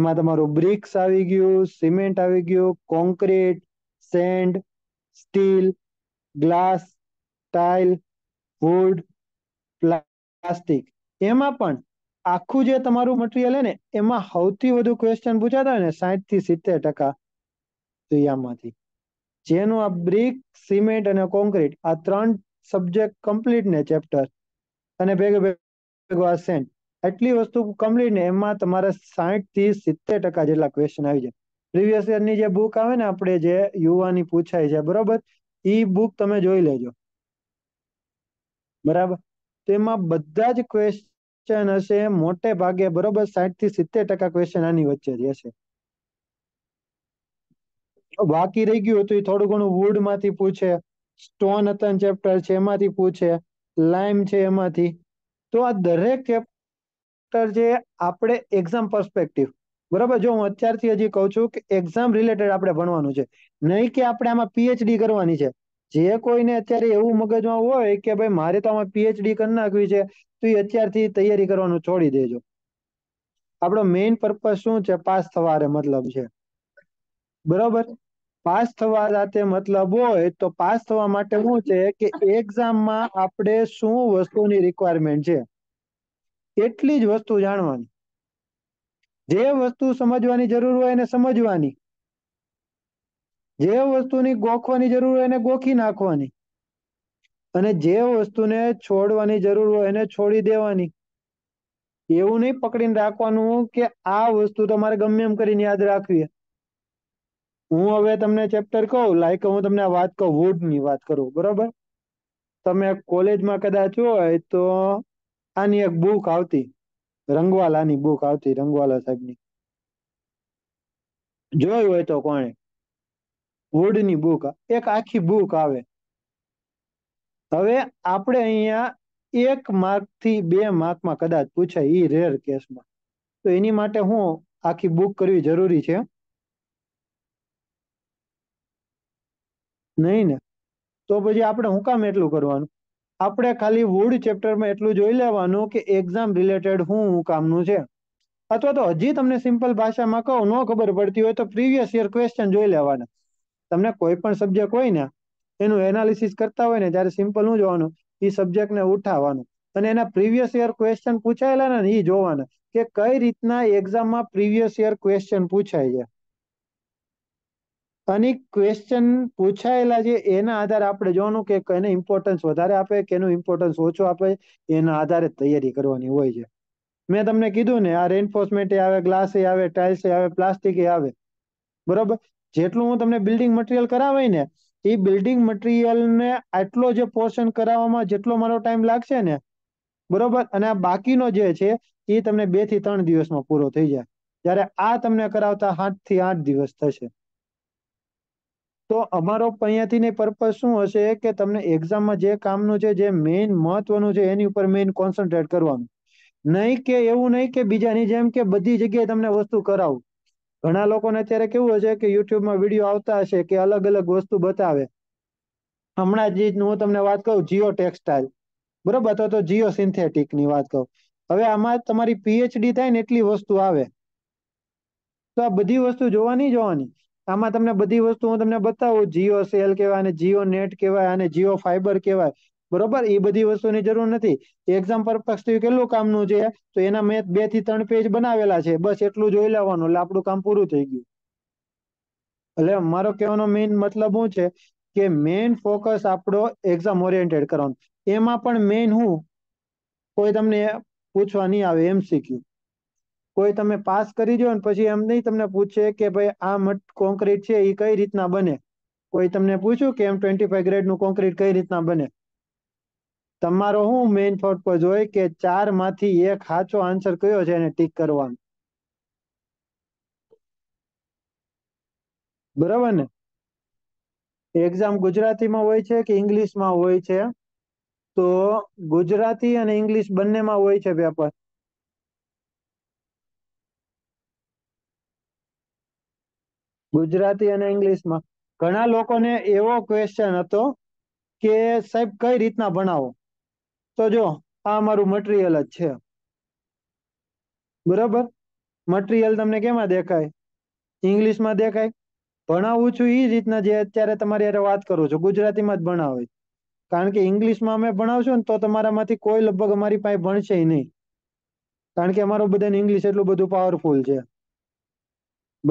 એમાં તમારું બ્રિક્સ આવી ગયું સિમેન્ટ આવી ગયું concrete sand steel glass tile wood plastic એમાં પણ આખું જે તમારું મટીરિયલ હે ને એમાં સૌથી વધુ ક્વેશ્ચન પૂછાતા હોય ને સાહીઠ થી સિત્તેર ટકા દુનિયામાંથી જેનું આ બ્રિક સિમેન્ટ અને કોન્ક્રીટ આ ત્રણ સબ્જેક્ટ કમ્પ્લીટ ને ચેપ્ટર અને ભેગું ભેગું આ સેન્ટ આટલી વસ્તુ કમ્પ્લીટ ને એમાં તમારે સાહીઠ થી સિત્તેર ટકા જેટલા ક્વેશ્ચન આવી જાય પ્રીવિયસ યરની જે બુક આવે ને આપણે જે યુવાની પૂછાય છે બરોબર એ બુક તમે જોઈ લેજો બરાબર તો એમાં બધા જ ક્વેશ્ચન ક્વેશ્ચન હશે મોટે ભાગે બરોબર સાઠ થી સિત્તેર ટકા ક્વેશ્ચન આની વચ્ચે જ હશે બાકી રહી ગયું હતું થોડું ઘણું વુડ માંથી પૂછે સ્ટોન અતન ચેપ્ટર છે એમાંથી પૂછે લાઇમ છે એમાંથી તો આ દરેક ચેપ્ટર જે આપણે એક્ઝામ પર્સપેક્ટિવ બરાબર જો હું અત્યારથી હજી કહું છું કે એક્ઝામ રિલેટેડ આપણે ભણવાનું છે નહીં કે આપણે આમાં પીએચડી કરવાની છે જે કોઈને અત્યારે એવું મગજમાં હોય કે ભાઈ મારે તો આમાં પીએચડી કરી નાખવી છે તો એ અત્યારથી તૈયારી કરવાનું છોડી દેજો આપણો મેઇન પર્પઝ શું છે પાસ થવારે મતલબ છે બરોબર પાસ થવા સાથે મતલબ હોય તો પાસ થવા માટે શું છે કે એક્ઝામમાં આપણે શું વસ્તુની રિક્વાયરમેન્ટ છે એટલી જ વસ્તુ જાણવાની જે વસ્તુ સમજવાની જરૂર હોય એને સમજવાની જે વસ્તુની ગોખવાની જરૂર હોય એને ગોખી નાખવાની અને જે વસ્તુને છોડવાની જરૂર હોય એને છોડી દેવાની એવું નહીં પકડીને રાખવાનું કે આ વસ્તુ તમારે ગમે એમ કરીને યાદ રાખવી હું હવે તમને ચેપ્ટર કહું લાઈક હું તમને વાત કહું ની વાત કરું બરોબર તમે કોલેજમાં કદાચ હોય તો આની એક બુક આવતી રંગવાલાની બુક આવતી રંગવાલા સાહેબની જોયું હોય તો કોણે વર્ડની બુક એક આખી બુક આવે હવે આપણે અહીંયા એક માર્ક થી બે માર્કમાં કદાચ પૂછાય એ રેર કેસમાં તો એની માટે હું આખી બુક કરવી જરૂરી છે નહીં ને તો પછી આપણે હું કામ એટલું કરવાનું આપણે ખાલી વુડ ચેપ્ટરમાં એટલું જોઈ લેવાનું કે એક્ઝામ રિલેટેડ હું કામનું છે અથવા તો હજી તમને સિમ્પલ ભાષામાં કહું ન ખબર પડતી હોય તો પ્રીવિયસ યર ક્વેશ્ચન જોઈ લેવાના તમને કોઈ પણ સબ્જેક્ટ હોય ને એનું એનાલિસિસ કરતા હોય ને ત્યારે સિમ્પલ હું જોવાનું એ સબ્જેક્ટને ઉઠાવવાનું અને એના પ્રીવિયસ યર ક્વેશ્ચન પૂછાયેલા ને એ જોવાના કે કઈ રીતના એક્ઝામમાં પ્રીવિયસ યર ક્વેશ્ચન પૂછાય છે અને ક્વેશ્ચન પૂછાયેલા છે એના આધારે આપણે જોવાનું કે એને ઇમ્પોર્ટન્સ વધારે આપે કે એનું ઇમ્પોર્ટન્સ ઓછું આપે એના આધારે તૈયારી કરવાની હોય છે મેં તમને કીધું ને આ રેન્ફોર્સમેન્ટ આવે ગ્લાસે આવે ટાઇલ્સ આવે પ્લાસ્ટિક આવે બરોબર જેટલું હું તમને બિલ્ડિંગ મટીરિયલ કરાવાય ને એ બિલ્ડિંગ મટીરિયલને આટલો જે પોર્શન કરાવવામાં જેટલો મારો ટાઈમ લાગશે ને બરોબર અને આ બાકીનો જે છે એ તમને બે થી ત્રણ દિવસમાં પૂરો થઈ જાય જ્યારે આ તમને કરાવતા સાત થી આઠ દિવસ થશે તો અમારો અહીંયાથી પર્પઝ શું હશે કે તમને એક્ઝામમાં જે કામનું છે જે મેઇન મહત્વનું છે એની ઉપર મેઇન કોન્સન્ટ્રેટ કરવાનું નહીં કે એવું નહીં કે બીજાની જેમ કે બધી જગ્યાએ તમને વસ્તુ કરાવું ઘણા લોકોને અત્યારે કેવું હશે કે યુટ્યુબમાં વિડીયો આવતા હશે કે અલગ અલગ વસ્તુ બતાવે હમણાં જ હું તમને વાત કહું જીઓ ટેક્સટાઇલ બરોબર અથવા તો જીઓ ની વાત કહું હવે આમાં તમારી પીએચડી થાય ને એટલી વસ્તુ આવે તો આ બધી વસ્તુ જોવાની જોવાની આમાં તમને બધી વસ્તુ હું તમને બતાવું જીઓ સેલ કહેવાય અને જીઓ નેટ કહેવાય અને જીઓ ફાઈબર કહેવાય બરોબર એ બધી વસ્તુની જરૂર નથી એક્ઝામ પર્પઝથી કેટલું કામનું છે તો એના મેં બે થી ત્રણ પેજ બનાવેલા છે બસ એટલું જોઈ લેવાનું એટલે આપણું કામ પૂરું થઈ ગયું એટલે મારો કહેવાનો મેઇન મતલબ શું છે કે મેઇન ફોકસ આપણો એક્ઝામ ઓરિએન્ટેડ કરવાનો એમાં પણ મેઇન હું કોઈ તમને પૂછવા નહીં આવે એમ શીખ્યું કોઈ તમે પાસ કરી દો ને પછી એમ નહીં તમને પૂછે કે ભાઈ આ મટ કોન્ક્રીટ છે એ કઈ રીતના બને કોઈ તમને પૂછ્યું કે એમ ટ્વેન્ટી ફાઈવ ગ્રેડનું કોન્ક્રીટ કઈ રીતના બને તમારો હું મેઇન ફોર્ટ પર જોઈએ કે ચાર માંથી એક સાચો આન્સર કયો છે એને ટીક કરવાનો બરાબર ને એક્ઝામ ગુજરાતીમાં હોય છે કે ઇંગ્લિશમાં હોય છે તો ગુજરાતી અને ઇંગ્લિશ બંનેમાં હોય છે પેપર ગુજરાતી અને ઇંગ્લિશમાં ઘણા લોકોને એવો ક્વેશ્ચન હતો કે સાહેબ કઈ રીતના ભણાવો તો જો આ મારું મટીરિયલ જ છે બરાબર મટીરિયલ તમને કેમાં દેખાય ઇંગ્લિશમાં દેખાય ભણાવું છું એ રીતના જે અત્યારે તમારી યારે વાત કરું છું ગુજરાતીમાં જ ભણાવે કારણ કે ઇંગ્લિશમાં અમે ભણાવશું ને તો તમારામાંથી કોઈ લગભગ અમારી પાસે ભણશે નહીં કારણ કે અમારો બધાને ઇંગ્લિશ એટલું બધું પાવરફુલ છે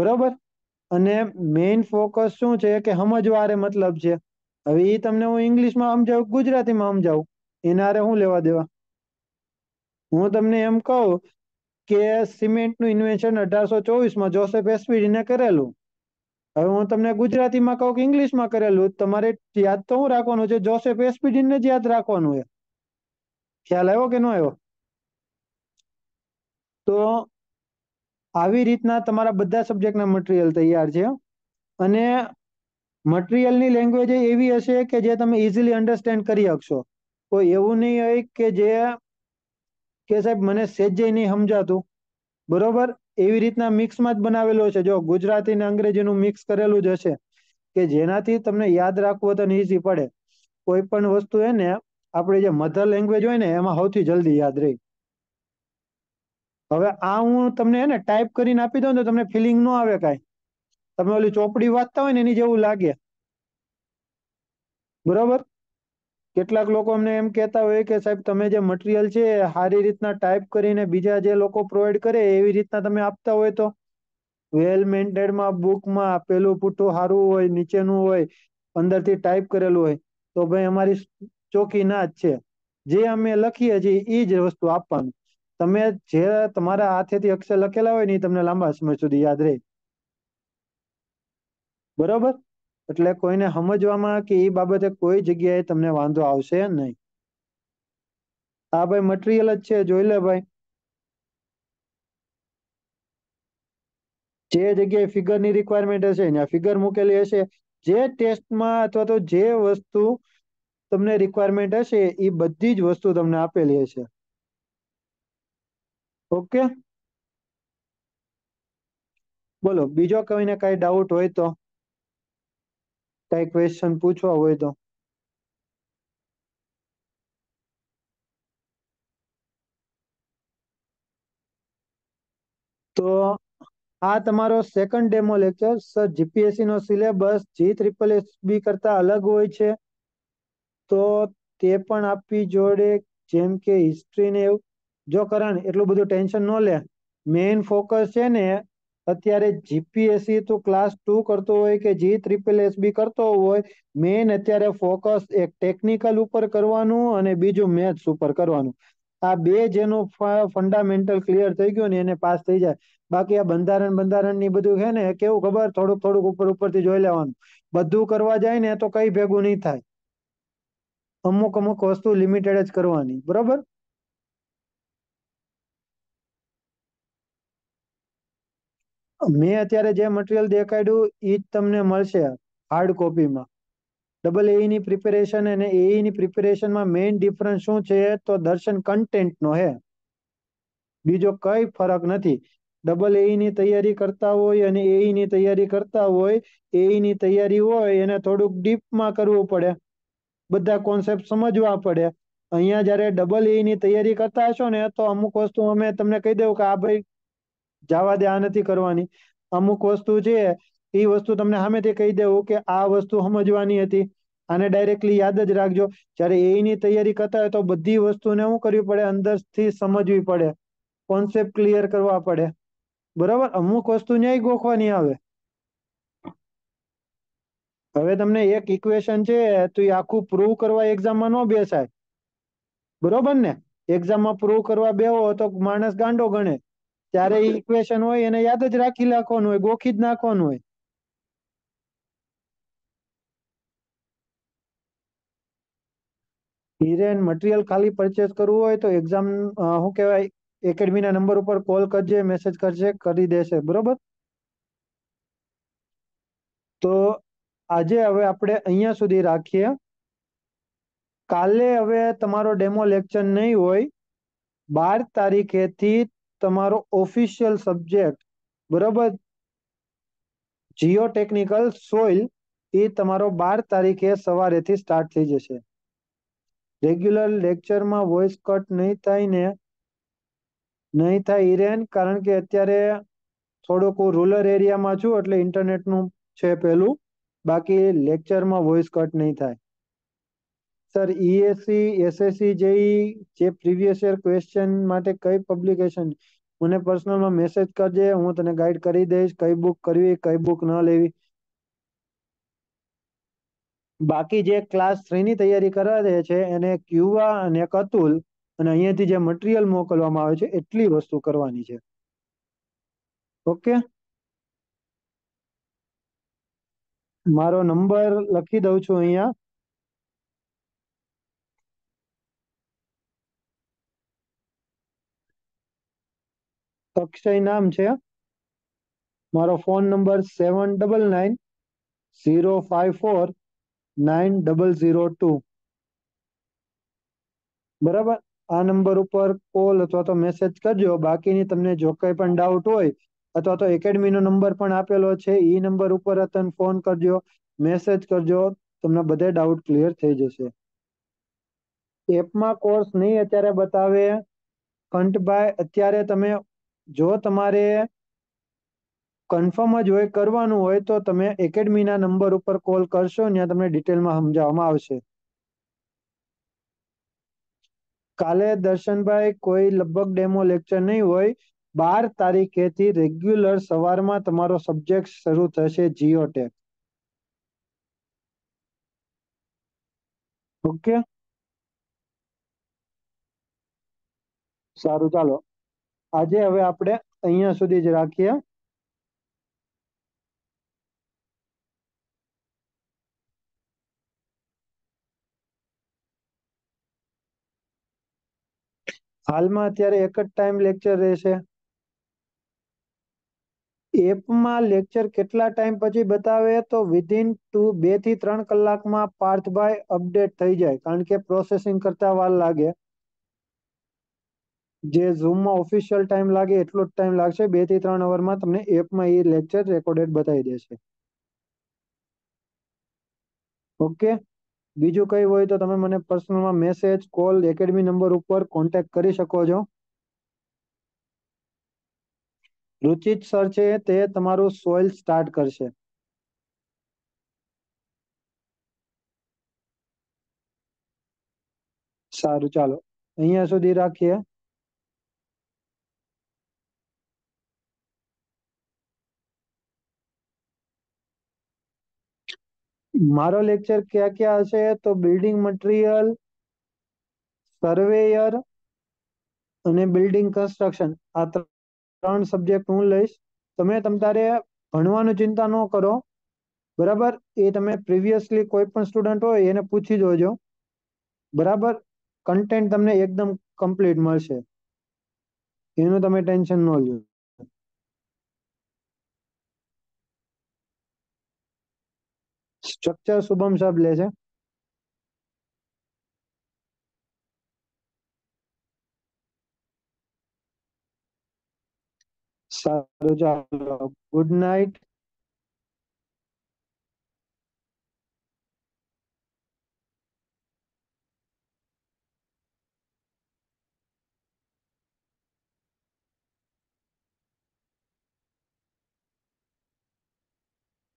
બરાબર અને મેઇન ફોકસ શું છે કે સમજવારે મતલબ છે હવે એ તમને હું ઇંગ્લિશમાં સમજાવું ગુજરાતીમાં સમજાવું એનારે હું લેવા દેવા હું તમને એમ કહું કે સિમેન્ટનું ઇન્વેન્શન અઢારસો ચોવીસમાં જોસેફ એસપીડીને કરેલું હવે હું તમને ગુજરાતીમાં કહું કે ઇંગ્લિશમાં કરેલું તમારે યાદ તો શું રાખવાનું છે જોસેફ એસપીડીને જ યાદ રાખવાનું છે ખ્યાલ આવ્યો કે ન આવ્યો તો આવી રીતના તમારા બધા સબ્જેક્ટના મટીરિયલ તૈયાર છે અને મટીરિયલની લેંગ્વેજ એવી હશે કે જે તમે ઇઝીલી અન્ડરસ્ટેન્ડ કરી શકશો કોઈ એવું નહીં હોય કે જે કે સાહેબ મને સેજે નહીં સમજાતું બરોબર એવી રીતના મિક્સમાં જ બનાવેલો છે જો ગુજરાતી ને અંગ્રેજીનું મિક્સ કરેલું જ હશે કે જેનાથી તમને યાદ રાખવું તો ઇઝી પડે કોઈ પણ વસ્તુ હે ને આપણી જે મધર લેંગ્વેજ હોય ને એમાં સૌથી જલ્દી યાદ રહી હવે આ હું તમને હે ને ટાઈપ કરીને આપી દઉં તો તમને ફિલિંગ ન આવે કાંઈ તમે ઓલી ચોપડી વાંચતા હોય ને એની જેવું લાગે બરોબર કેટલાક લોકો અમને એમ કહેતા હોય કે સાહેબ તમે જે મટીરિયલ છે સારી રીતના ટાઈપ કરીને બીજા જે લોકો પ્રોવાઈડ કરે એવી રીતના તમે આપતા હોય તો વેલ મેન્ટેડમાં બુકમાં પેલું પૂઠું સારું હોય નીચેનું હોય અંદરથી ટાઈપ કરેલું હોય તો ભાઈ અમારી ચોકી ના જ છે જે અમે લખીએ છીએ એ જ વસ્તુ આપવાનું તમે જે તમારા હાથેથી અક્ષર લખેલા હોય ને એ તમને લાંબા સમય સુધી યાદ રહે બરોબર એટલે કોઈને સમજવામાં કે એ બાબતે કોઈ જગ્યાએ તમને વાંધો આવશે નહીં આ ભાઈ મટીરિયલ જ છે જોઈ લે ભાઈ જે જગ્યાએ ફિગર ની રિક્વાયરમેન્ટ હશે ત્યાં ફિગર મૂકેલી હશે જે ટેસ્ટમાં અથવા તો જે વસ્તુ તમને રિક્વાયરમેન્ટ હશે એ બધી જ વસ્તુ તમને આપેલી હશે ઓકે બોલો બીજો કોઈને કઈ ડાઉટ હોય તો કઈ ક્વેશ્ચન પૂછવા હોય તો તો આ તમારો second demo lecture sir GPSC નો syllabus G triple S B કરતા અલગ હોય છે તો તે પણ આપવી જોડે જેમ કે હિસ્ટ્રી ને એવું જો કરણ એટલું બધું ટેન્શન ન લે મેઇન ફોકસ છે ને અત્યારે જીપીએસસી તો ક્લાસ ટુ કરતો હોય કે જી ટ્રિપલ એસબી કરતો હોય મેઇન અત્યારે ફોકસ એક ટેકનિકલ ઉપર કરવાનું અને બીજું મેથ્સ ઉપર કરવાનું આ બે જેનું ફંડામેન્ટલ ક્લિયર થઈ ગયું ને એને પાસ થઈ જાય બાકી આ બંધારણ બંધારણ ની બધું છે ને કેવું ખબર થોડુંક થોડુંક ઉપર ઉપરથી જોઈ લેવાનું બધું કરવા જાય ને તો કઈ ભેગું નહીં થાય અમુક અમુક વસ્તુ લિમિટેડ જ કરવાની બરોબર મેં અત્યારે જે મટીરિયલ દેખાડ્યું એ જ તમને મળશે હાર્ડ કોપીમાં ડબલ એઈની પ્રિપેરેશન અને એઈ એઈની પ્રિપેરેશનમાં મેઇન ડિફરન્સ શું છે તો દર્શન કન્ટેન્ટનો હે બીજો કઈ ફરક નથી ડબલ એઈ ની તૈયારી કરતા હોય અને એઈની તૈયારી કરતા હોય એઈની તૈયારી હોય એને થોડુંક ડીપમાં કરવું પડે બધા કોન્સેપ્ટ સમજવા પડે અહીંયા જ્યારે ડબલ એની તૈયારી કરતા હશો ને તો અમુક વસ્તુ અમે તમને કહી દઉં કે આ ભાઈ જવા દે આ નથી કરવાની અમુક વસ્તુ છે એ વસ્તુ તમને સામેથી કહી દેવું કે આ વસ્તુ સમજવાની હતી આને ડાયરેક્ટલી યાદ જ રાખજો જ્યારે એની તૈયારી કરતા હોય તો બધી વસ્તુને શું કરવી પડે અંદરથી સમજવી પડે કોન્સેપ્ટ ક્લિયર કરવા પડે બરોબર અમુક વસ્તુ ન્યાય ગોખવાની આવે હવે તમને એક ઇક્વેશન છે તો એ આખું પ્રૂવ કરવા એક્ઝામમાં ન બેસાય બરોબર ને એક્ઝામમાં પ્રૂવ કરવા બેહો તો માણસ ગાંડો ગણે જ્યારે ઇક્વેશન હોય એને યાદ જ રાખી નાખવાનું હોય ગોખી જ નાખવાનું હોય હિરેન મટીરિયલ ખાલી પરચેસ કરવું હોય તો એક્ઝામ શું કહેવાય એકેડમીના નંબર ઉપર કોલ કરજે મેસેજ કરજે કરી દેશે બરોબર તો આજે હવે આપણે અહીંયા સુધી રાખીએ કાલે હવે તમારો ડેમો લેક્ચર નહીં હોય બાર તારીખેથી તમારો ઓફિશિયલ સબ્જેક્ટ બરાબર જીઓટેકનિકલ સોઇલ એ તમારો બાર તારીખે સવારેથી સ્ટાર્ટ થઈ જશે રેગ્યુલર લેક્ચરમાં વોઇસ કટ નહીં થાય ને નહીં થાય એ કારણ કે અત્યારે થોડુંક હું રૂરલ એરિયામાં છું એટલે ઇન્ટરનેટનું છે પહેલું બાકી લેક્ચરમાં વોઇસ કટ નહીં થાય sir ESC e SSC JE જે પ્રીવિયસ યર ક્વેશ્ચન માટે કઈ પબ્લિકેશન મને પર્સનલમાં મેસેજ કરજે હું તને ગાઈડ કરી દઈશ કઈ બુક કરવી કઈ બુક ન લેવી બાકી જે ક્લાસ થ્રી ની તૈયારી કરાવે છે એને ક્યુવા અને કતુલ અને અહીંયાથી જે મટીરિયલ મોકલવામાં આવે છે એટલી વસ્તુ કરવાની છે ઓકે મારો નંબર લખી દઉં છું અહીંયા અક્ષય નામ છે મારો phone number seven double nine zero five four nine double zero two બરાબર આ નંબર ઉપર કોલ અથવા તો મેસેજ કરજો બાકીની તમને જો કંઈ પણ ડાઉટ હોય અથવા તો એકેડમીનો નંબર પણ આપેલો છે એ નંબર ઉપર તમે ફોન કરજો મેસેજ કરજો તમને બધે ડાઉટ ક્લિયર થઈ જશે એપમાં કોર્સ નહીં અત્યારે બતાવે કંટભાઈ અત્યારે તમે જો તમારે કન્ફર્મ જ હોય કરવાનું હોય તો તમે એકેડમીના નંબર ઉપર કોલ કરશો ત્યાં તમને ડિટેલમાં સમજાવવામાં આવશે કાલે દર્શનભાઈ કોઈ લગભગ ડેમો લેક્ચર નહીં હોય બાર તારીખેથી રેગ્યુલર સવારમાં તમારો સબ્જેક્ટ શરૂ થશે જીઓટેક ઓકે સારું ચાલો આજે હવે આપણે અહીંયા સુધી જ રાખીએ હાલમાં અત્યારે એક જ ટાઈમ લેક્ચર રહેશે એપમાં લેક્ચર કેટલા ટાઈમ પછી બતાવે તો વિધીન ટુ બે થી 3 કલાકમાં પાર્થ બાય અપડેટ થઈ જાય કારણ કે પ્રોસેસિંગ કરતા વાર લાગે જે ઝૂમમાં ઓફિશિયલ ટાઈમ લાગે એટલો જ ટાઈમ લાગશે બે થી ત્રણ અવરમાં તમને એપમાં એ લેક્ચર રેકોર્ડેડ બતાવી દેશે ઓકે બીજું કંઈ હોય તો તમે મને પર્સનલમાં મેસેજ કોલ એકેડમી નંબર ઉપર કોન્ટેક્ટ કરી શકો છો રુચિત સર છે તે તમારું સોઇલ સ્ટાર્ટ કરશે સારું ચાલો અહીંયા સુધી રાખીએ મારો લેક્ચર ક્યાં ક્યાં હશે તો બિલ્ડિંગ મટીરિયલ સર્વેયર અને બિલ્ડિંગ કન્સ્ટ્રક્શન આ ત્રણ સબ્જેક્ટ હું લઈશ તમે તારે ભણવાનું ચિંતા ન કરો બરાબર એ તમે પ્રિવિયસલી કોઈ પણ સ્ટુડન્ટ હોય એને પૂછી જોજો બરાબર કન્ટેન્ટ તમને એકદમ કમ્પ્લીટ મળશે એનું તમે ટેન્શન ન લો સ્ટ્રક્ચર શુભમ સાહેબ લે છે સારું ચાલો ગુડ નાઇટ